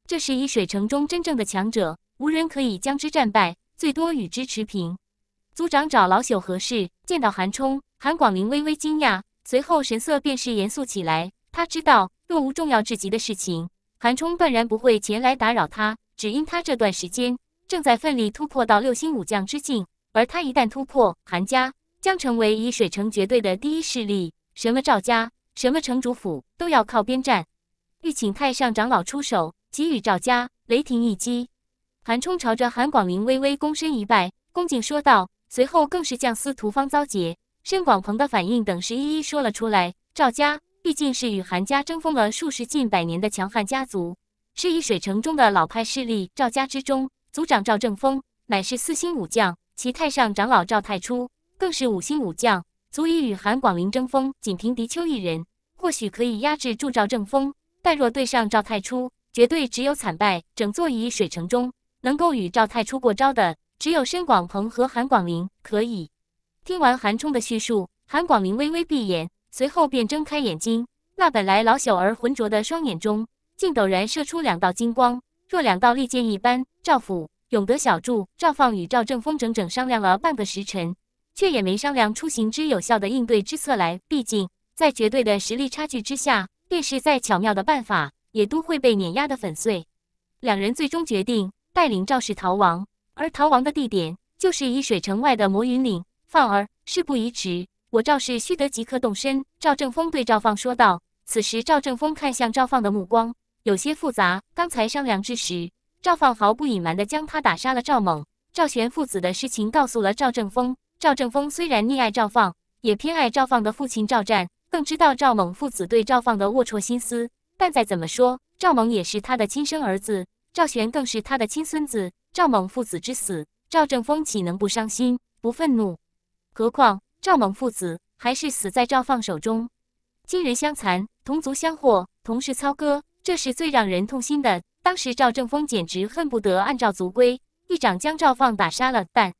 这是沂水城中真正的强者，无人可以将之战败，最多与之持平。族长找老朽何事？见到韩冲，韩广陵微微惊讶，随后神色便是严肃起来。他知道。若无重要至极的事情，韩冲断然不会前来打扰他。只因他这段时间正在奋力突破到六星武将之境，而他一旦突破，韩家将成为以水城绝对的第一势力，什么赵家、什么城主府都要靠边站。欲请太上长老出手，给予赵家雷霆一击。韩冲朝着韩广林微微躬身一拜，恭敬说道，随后更是将司徒方遭劫、申广鹏的反应等事一一说了出来。赵家。毕竟是与韩家争锋了数十近百年的强悍家族，是以水城中的老派势力。赵家之中，族长赵正峰乃是四星武将，其太上长老赵太初更是五星武将，足以与韩广陵争锋。仅凭狄秋一人，或许可以压制住赵正峰，但若对上赵太初，绝对只有惨败。整座以水城中，能够与赵太初过招的，只有申广鹏和韩广陵。可以听完韩冲的叙述，韩广林微微闭眼。随后便睁开眼睛，那本来老朽而浑浊的双眼中，竟陡然射出两道金光，若两道利剑一般。赵府、永德小筑，赵放与赵正风整整商量了半个时辰，却也没商量出行之有效的应对之策来。毕竟，在绝对的实力差距之下，便是再巧妙的办法，也都会被碾压得粉碎。两人最终决定带领赵氏逃亡，而逃亡的地点就是沂水城外的魔云岭。放儿，事不宜迟。我赵氏须得即刻动身。赵正峰对赵放说道。此时，赵正峰看向赵放的目光有些复杂。刚才商量之时，赵放毫不隐瞒地将他打杀了赵猛、赵玄父子的事情告诉了赵正峰。赵正峰虽然溺爱赵放，也偏爱赵放的父亲赵战，更知道赵猛父子对赵放的龌龊心思。但再怎么说，赵猛也是他的亲生儿子，赵玄更是他的亲孙子。赵猛父子之死，赵正峰岂能不伤心、不愤怒？何况。赵猛父子还是死在赵放手中，亲人相残，同族相祸，同是操戈，这是最让人痛心的。当时赵正峰简直恨不得按照族规一掌将赵放打杀了，但。